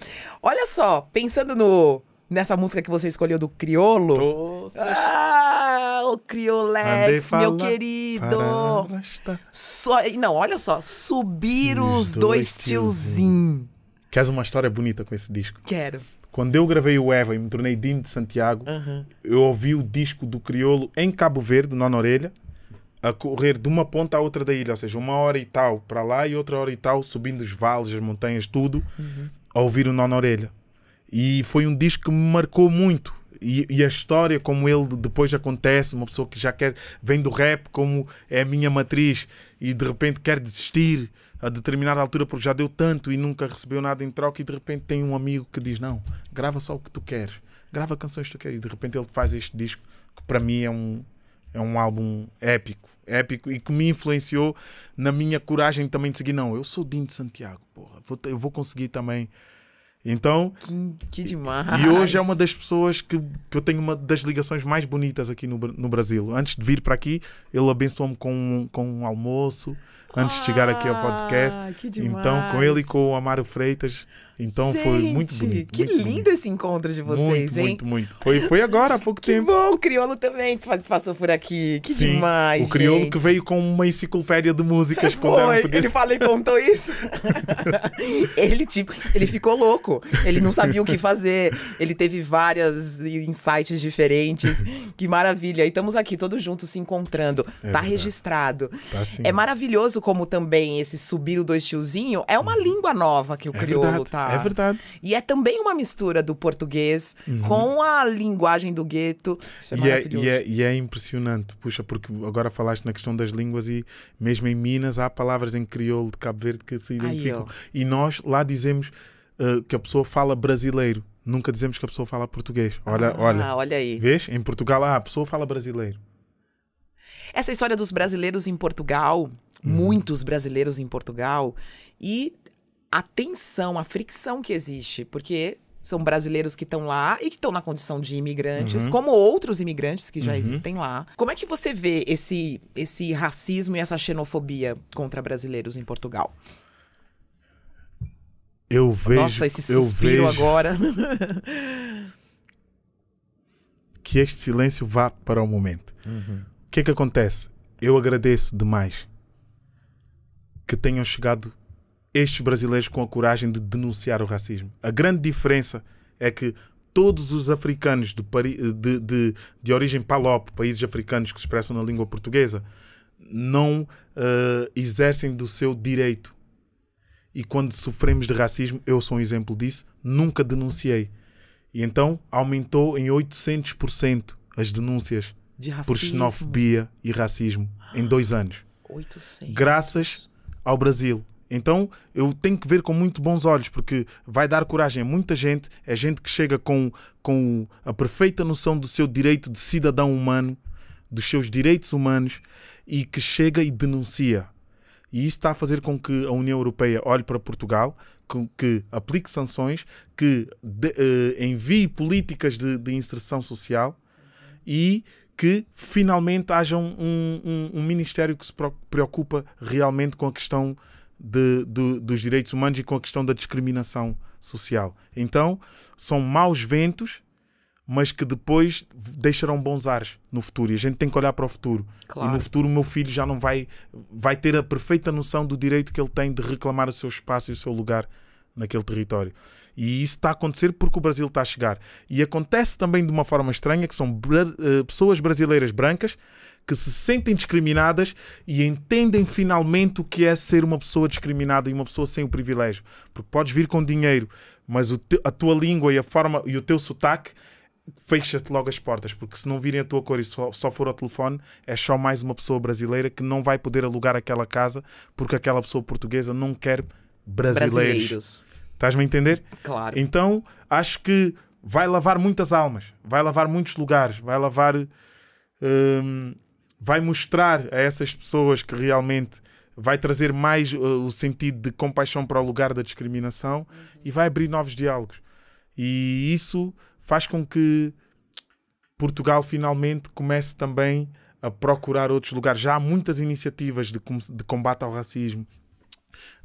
Olha só, pensando no nessa música que você escolheu do Criolo. Nossa. Ah, o Criolex, meu querido. So, não, olha só, subir os, os dois, dois tiozinhos. Queres uma história bonita com esse disco? Quero. Quando eu gravei o Eva e me tornei Dino de Santiago, uhum. eu ouvi o disco do Criolo em Cabo Verde, na orelha, a correr de uma ponta à outra da ilha, ou seja, uma hora e tal para lá e outra hora e tal, subindo os vales, as montanhas, tudo, uhum. a ouvir o Nono Orelha. E foi um disco que me marcou muito. E, e, a história como ele depois acontece, uma pessoa que já quer vem do rap como é a minha matriz e de repente quer desistir a determinada altura porque já deu tanto e nunca recebeu nada em troca e de repente tem um amigo que diz não, grava só o que tu queres, grava canções que tu queres e de repente ele faz este disco que para mim é um é um álbum épico, épico e que me influenciou na minha coragem também de seguir não, eu sou Dinho de Santiago, porra, vou, eu vou conseguir também então. Que, que, demais! E hoje é uma das pessoas que, que eu tenho uma das ligações mais bonitas aqui no, no Brasil. Antes de vir para aqui, ele abençoou-me com, com um almoço antes ah, de chegar aqui ao ah, podcast. Então, com ele e com o Amaro Freitas. Então Gente, foi muito bonito. Que muito lindo bonito. esse encontro de vocês, muito, hein? Muito, muito. Foi, foi agora há pouco que tempo. Bom, o Criolo também passou por aqui. Que Sim, demais. O Criolo gente. que veio com uma enciclopédia de músicas foi, Ele e contou isso. ele, tipo, ele ficou louco. Ele não sabia o que fazer. Ele teve várias insights diferentes. Que maravilha. E estamos aqui todos juntos se encontrando. É tá verdade. registrado. Tá, é maravilhoso isso como também esse subir o dois tiozinho é uma uhum. língua nova que o é crioulo verdade, é tá. É verdade. E é também uma mistura do português uhum. com a linguagem do gueto. Isso é e é, é, maravilhoso. É, e, é, e é impressionante, puxa, porque agora falaste na questão das línguas e mesmo em Minas há palavras em crioulo de Cabo Verde que se identificam. Aí, e nós lá dizemos uh, que a pessoa fala brasileiro. Nunca dizemos que a pessoa fala português. Olha, ah, olha. olha aí. Vês? Em Portugal, ah, a pessoa fala brasileiro. Essa história dos brasileiros em Portugal, uhum. muitos brasileiros em Portugal, e a tensão, a fricção que existe, porque são brasileiros que estão lá e que estão na condição de imigrantes, uhum. como outros imigrantes que já uhum. existem lá. Como é que você vê esse, esse racismo e essa xenofobia contra brasileiros em Portugal? Eu vejo. Nossa, esse suspiro vejo... agora. que este silêncio vá para o momento. Uhum. O que é que acontece? Eu agradeço demais que tenham chegado estes brasileiros com a coragem de denunciar o racismo. A grande diferença é que todos os africanos de, de, de, de origem palopo, países africanos que se expressam na língua portuguesa, não uh, exercem do seu direito. E quando sofremos de racismo, eu sou um exemplo disso, nunca denunciei. E então aumentou em 800% as denúncias por xenofobia e racismo em dois anos. 800. Graças ao Brasil. Então eu tenho que ver com muito bons olhos, porque vai dar coragem a muita gente, é gente que chega com, com a perfeita noção do seu direito de cidadão humano, dos seus direitos humanos, e que chega e denuncia. E isso está a fazer com que a União Europeia olhe para Portugal, que, que aplique sanções, que de, uh, envie políticas de, de inserção social e que finalmente haja um, um, um, ministério que se preocupa realmente com a questão de, de, dos direitos humanos e com a questão da discriminação social. Então, são maus ventos, mas que depois deixarão bons ares no futuro. E a gente tem que olhar para o futuro. Claro. E no futuro o meu filho já não vai, vai ter a perfeita noção do direito que ele tem de reclamar o seu espaço e o seu lugar naquele território. E isso está a acontecer porque o Brasil está a chegar. E acontece também de uma forma estranha que são bra eh, pessoas brasileiras brancas que se sentem discriminadas e entendem finalmente o que é ser uma pessoa discriminada e uma pessoa sem o privilégio. Porque podes vir com dinheiro, mas a tua língua e a forma e o teu sotaque fecha-te logo as portas, porque se não virem a tua cor e só, só, for ao telefone, é só mais uma pessoa brasileira que não vai poder alugar aquela casa porque aquela pessoa portuguesa não quer brasileiros. brasileiros. Estás-me a entender? Claro. Então acho que vai lavar muitas almas, vai lavar muitos lugares, vai lavar. Hum, vai mostrar a essas pessoas que realmente vai trazer mais uh, o sentido de compaixão para o lugar da discriminação uhum. e vai abrir novos diálogos. E isso faz com que Portugal finalmente comece também a procurar outros lugares. Já há muitas iniciativas de, de combate ao racismo,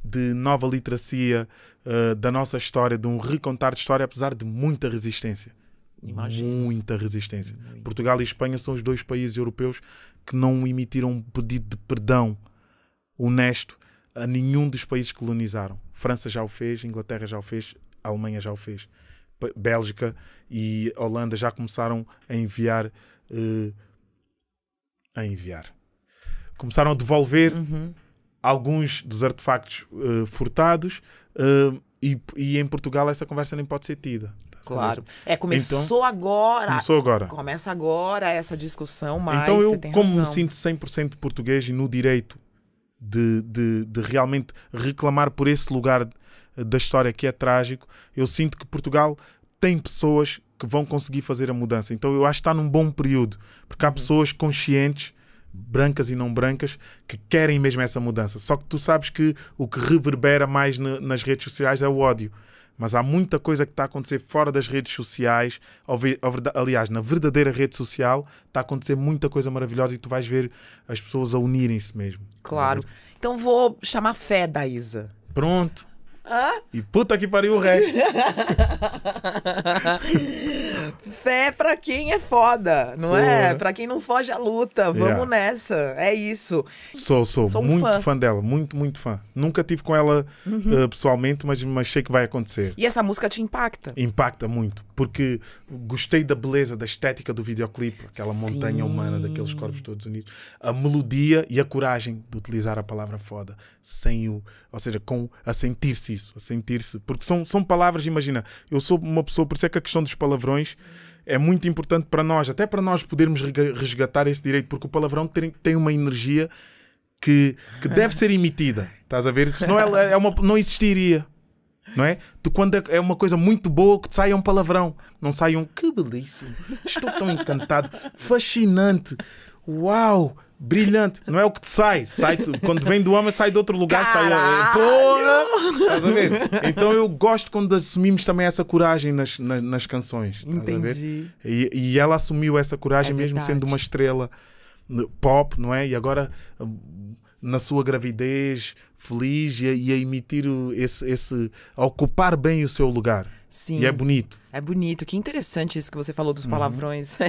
de nova literacia uh, da nossa história, de um recontar de história, apesar de muita resistência. Imagina. Muita resistência. Portugal e Espanha são os dois países europeus que não emitiram um pedido de perdão honesto a nenhum dos países que colonizaram. França já o fez, Inglaterra já o fez, Alemanha já o fez. P Bélgica e Holanda já começaram a enviar. Uh, a enviar. Começaram a devolver. Uhum alguns dos artefactos uh, furtados uh, e, e, em Portugal essa conversa nem pode ser tida. Claro. É, começou então, agora. Começou agora. Começa agora essa discussão, mas. Então eu, como razão. me sinto 100% português e no direito de, de, de, realmente reclamar por esse lugar da história que é trágico, eu sinto que Portugal tem pessoas que vão conseguir fazer a mudança. Então eu acho que está num bom período, porque há uhum. pessoas conscientes brancas e não brancas, que querem mesmo essa mudança. Só que tu sabes que o que reverbera mais nas redes sociais é o ódio. Mas há muita coisa que está a acontecer fora das redes sociais. Aliás, na verdadeira rede social está a acontecer muita coisa maravilhosa e tu vais ver as pessoas a unirem-se mesmo. Claro. Então vou chamar fé da Isa. Pronto. E puta que pariu o resto. Fé pra quem é foda, não é? Porra. é? Pra quem não foge à luta. É. Vamos yeah. nessa. É isso. Sou, sou. sou um muito fã. fã. dela. Muito, muito fã. Nunca tive com ela uhum. uh, pessoalmente, mas, mas sei que vai acontecer. E essa música te impacta? Impacta muito. Porque gostei da beleza, da estética do videoclipe. Aquela Sim. montanha humana daqueles corpos todos unidos. A melodia e a coragem de utilizar a palavra foda. Sem o... Ou seja, com a sentir-se isso, a sentir-se. Porque são, são palavras, imagina, eu sou uma pessoa, por isso é que a questão dos palavrões é muito importante para nós, até para nós podermos resgatar esse direito, porque o palavrão tem, tem uma energia que, que deve ser emitida. Estás a ver? Senão ela é, é, é uma, não existiria. Não é? Tu, quando é, é uma coisa muito boa, que sai um palavrão. Não saia um que belíssimo, estou tão encantado, fascinante, uau, brilhante. Não é o que te sai. sai quando vem do homem, sai de outro lugar. Caralho. Sai, porra! Estás a ver? Então eu gosto quando assumimos também essa coragem nas, nas, nas canções. Entendi. E, e, ela assumiu essa coragem, é mesmo sendo uma estrela pop, não é? E agora hum, na sua gravidez feliz e a, e a emitir esse, esse a ocupar bem o seu lugar Sim. e é bonito é bonito, que interessante isso que você falou dos uhum. palavrões. Uhum.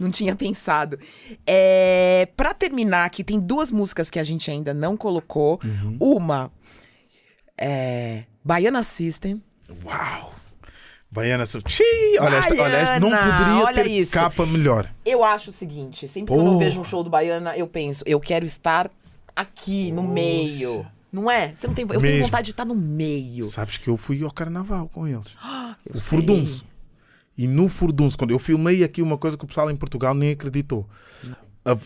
não tinha pensado. É, para terminar aqui, tem duas músicas que a gente ainda não colocou. Uhum. Uma é Baiana System. Uau! Baiana System, Olha, Baiana, olha, não poderia olha ter isso. capa melhor. Eu acho o seguinte, sempre Porra. que eu vejo um show do Baiana, eu penso, eu quero estar aqui, no meio. Não é? Você não tem. Eu Mesmo. tenho vontade de estar no meio. Sabes que eu fui ao carnaval com eles. Ah, o sei. Furdunço. E no Furdunço, quando eu filmei aqui uma coisa que o pessoal em Portugal nem acreditou. A,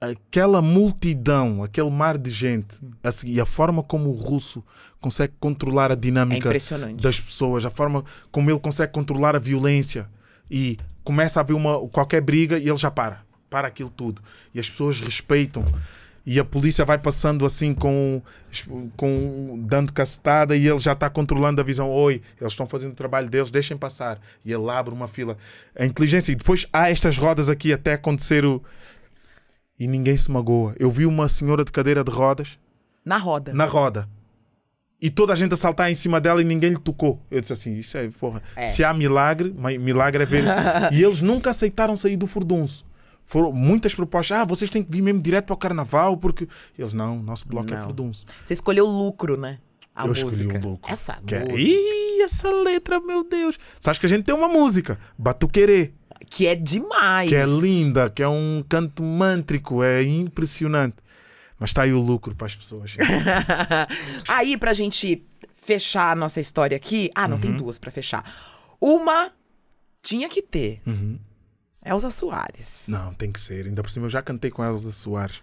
aquela multidão, aquele mar de gente, a a forma como o russo consegue controlar a dinâmica é das pessoas, a forma como ele consegue controlar a violência e começa a haver uma qualquer briga e ele já para, para aquilo tudo e as pessoas respeitam e a polícia vai passando assim com, com dando cacetada e ele já está controlando a visão. Oi, eles estão fazendo o trabalho deles, deixem passar. E ele abre uma fila. A inteligência. E depois há estas rodas aqui até acontecer o. E ninguém se magoa. Eu vi uma senhora de cadeira de rodas. Na roda. Na roda. E toda a gente a saltar em cima dela e ninguém lhe tocou. Eu disse assim: Isso é porra. É. Se há milagre, milagre é ver. e eles nunca aceitaram sair do furdunço. Foram muitas propostas. Ah, vocês têm que vir mesmo direto para o carnaval, porque. Eles, não, nosso bloco é não. é furdunço. Você escolheu o lucro, né? A eu música. o lucro. Essa que é- música. É... Ih, essa letra, meu Deus. Você acha que a gente tem uma música? Batuquerê. Que é demais. Que é linda, que é um canto mântrico, é impressionante. Mas tá aí o lucro para as pessoas. aí, pra gente fechar a nossa história aqui. Ah, não, uhum. tem duas para fechar. Uma tinha que ter. Uhum. Elza Soares. Não, tem que ser. Ainda por cima, eu já cantei com Elza Soares.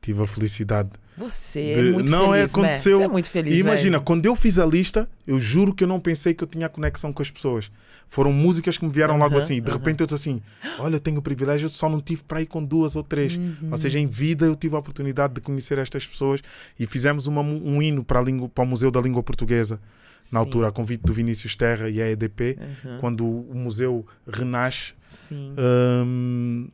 Tive a felicidade. Você de... é muito não é, feliz, é, aconteceu... Né? Você é muito feliz, e Imagina, velho. quando eu fiz a lista, eu juro que eu não pensei que eu tinha conexão com as pessoas. Foram músicas que me vieram uh -huh, logo assim. De uh -huh. repente eu disse assim, olha, eu tenho o privilégio, eu só não tive para ir com duas ou três. Uh uhum. -huh. Ou seja, em vida eu tive a oportunidade de conhecer estas pessoas e fizemos uma, um hino para, língua, para o Museu da Língua Portuguesa na Sim. altura, a convite do Vinícius Terra e a EDP, uhum. quando o museu renasce Sim. Um,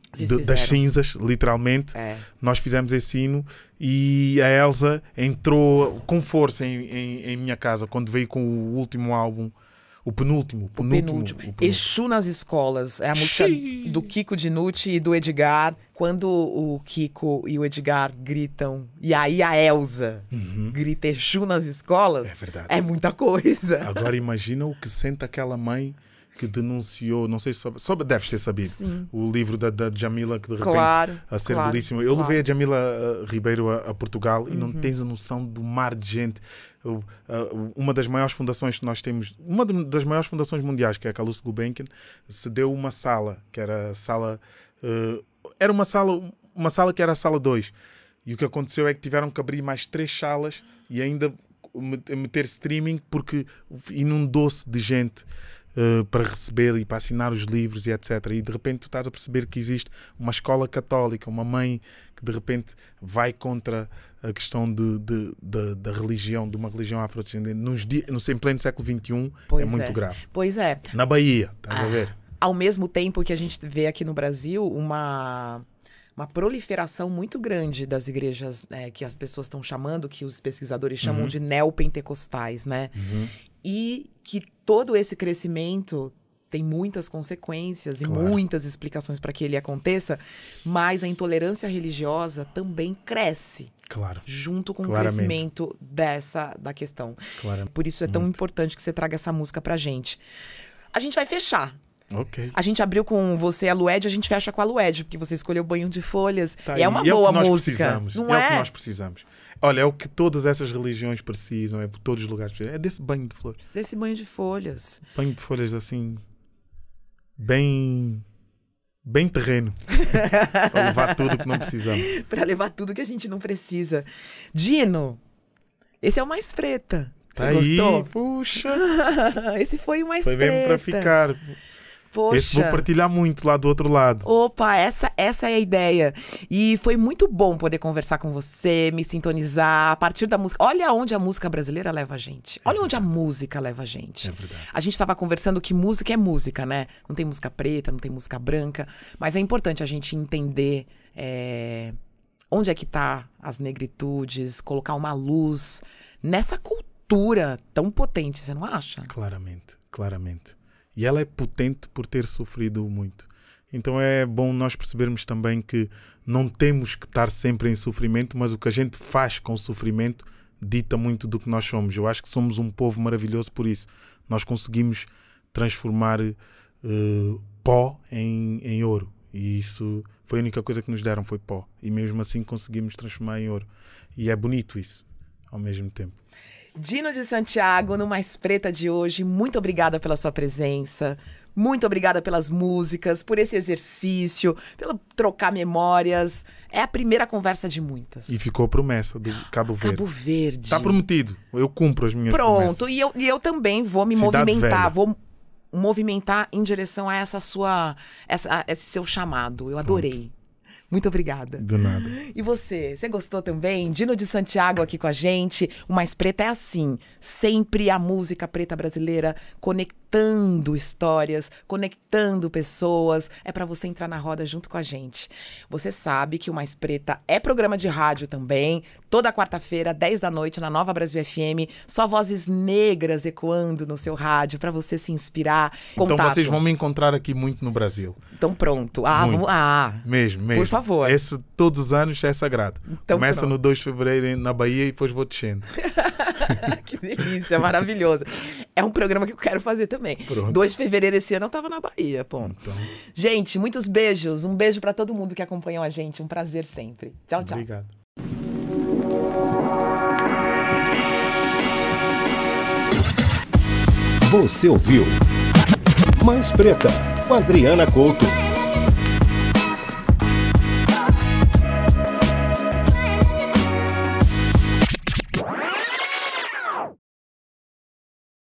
das cinzas, literalmente. É. Nós fizemos esse hino e a Elsa entrou com força em, em, em minha casa quando veio com o último álbum. O penúltimo, penúltimo, o penúltimo. O penúltimo. Exu nas escolas. É a música Xiii. do Kiko Dinucci e do Edgar. Quando o Kiko e o Edgar gritam, e aí a Elsa uhum. grita Exu nas escolas. É verdade. É muita coisa. Agora imagina o que sente aquela mãe que denunciou, não sei se soube, deves ter sabido, Sim. o livro da, da, Jamila, que de repente claro, a ser claro, belíssimo. Eu claro. levei a Jamila uh, Ribeiro a, a Portugal uhum. e não uhum. tens a noção do mar de gente. Uh, uma das maiores fundações que nós temos, uma das maiores fundações mundiais, que é a Calouste Gulbenkian, se deu uma sala, que era a sala. Uh, era uma sala, uma sala que era a sala 2. E o que aconteceu é que tiveram que abrir mais três salas e ainda meter streaming porque inundou-se de gente. Eh, para receber e para assinar os livros e etc. E de repente tu estás a perceber que existe uma escola católica, uma mãe que de repente vai contra a questão de, de, de da religião, de uma religião afrodescendente, nos dias, no, em pleno século XXI, é pois é muito é. grave. Pois é. Na Bahia, estás ah, a ver? Ao mesmo tempo que a gente vê aqui no Brasil uma uma proliferação muito grande das igrejas né, que as pessoas estão chamando, que os pesquisadores chamam uhum. de neopentecostais, né? Uhum. E que todo esse crescimento tem muitas consequências e muitas explicações para que ele aconteça, mas a intolerância religiosa também cresce. Claro. Junto com Claramente. o crescimento dessa da questão. Claro. Por isso é tão Muito. importante que você traga essa música pra gente. A gente vai fechar Ok. A gente abriu com você a é Lued, a gente fecha com a Lued, porque você escolheu o Banho de Folhas. Tá é uma e boa é o que nós música. Precisamos. Não é, é o que é? nós precisamos. Olha, é o que todas essas religiões precisam, é por todos os lugares precisam. É desse banho de flores. Desse banho de folhas. Banho de folhas assim. Bem bem terreno para levar tudo que não precisamos. para levar tudo que a gente não precisa. Dino, esse é o mais preta. Você tá gostou? Aí, puxa. esse foi o mais foi preta. Foi mesmo para ficar. Poxa. Esse vou partilhar muito lá do outro lado. Opa, essa, essa é a ideia. E foi muito bom poder conversar com você, me sintonizar a partir da música. Olha onde a música brasileira leva a gente. É Olha é onde a música leva a gente. É verdade. A gente estava conversando que música é música, né? Não tem música preta, não tem música branca. Mas é importante a gente entender. É, onde é que tá as negritudes, colocar uma luz nessa cultura tão potente, você não acha? Claramente, claramente. E ela é potente por ter sofrido muito. Então é bom nós percebermos também que não temos que estar sempre em sofrimento, mas o que a gente faz com o sofrimento dita muito do que nós somos. Eu acho que somos um povo maravilhoso por isso. Nós conseguimos transformar uh, pó em, em ouro. E isso foi a única coisa que nos deram, foi pó. E mesmo assim conseguimos transformar em ouro. E é bonito isso, ao mesmo tempo. Dino de Santiago, no Mais Preta de hoje, muito obrigada pela sua presença. Muito obrigada pelas músicas, por esse exercício, pelo trocar memórias. É a primeira conversa de muitas. E ficou promessa do Cabo Verde. Cabo Verde. Tá prometido. Eu cumpro as minhas Pronto, promessas. Pronto, e eu, e eu também vou me Cidade movimentar, velha. vou movimentar em direção a essa sua essa, a esse seu chamado. Eu adorei. Pronto. Muito obrigada. Do nada. E você, você gostou também? Dino de Santiago aqui com a gente. O Mais Preta é assim, sempre a música preta brasileira conectada conectando histórias, conectando pessoas. É para você entrar na roda junto com a gente. Você sabe que o Mais Preta é programa de rádio também, toda quarta-feira, 10 da noite, na Nova Brasil FM. Só vozes negras ecoando no seu rádio para você se inspirar. Então contato. Então vocês vão me encontrar aqui muito no Brasil. Então pronto. Ah, muito. vamos. Ah. Mesmo, mesmo. Por favor. Esse, todos os anos é sagrado. Então, Começa pronto. no 2 de fevereiro na Bahia e depois vou descendo. que delícia, maravilhoso. É um programa que eu quero fazer também também. Pronto. 2 de fevereiro desse ano eu tava na Bahia, ponto. Então. Gente, muitos beijos. Um beijo para todo mundo que acompanhou a gente. Um prazer sempre. Tchau, tchau. Obrigado. Você ouviu Mais Preta, com Adriana Couto.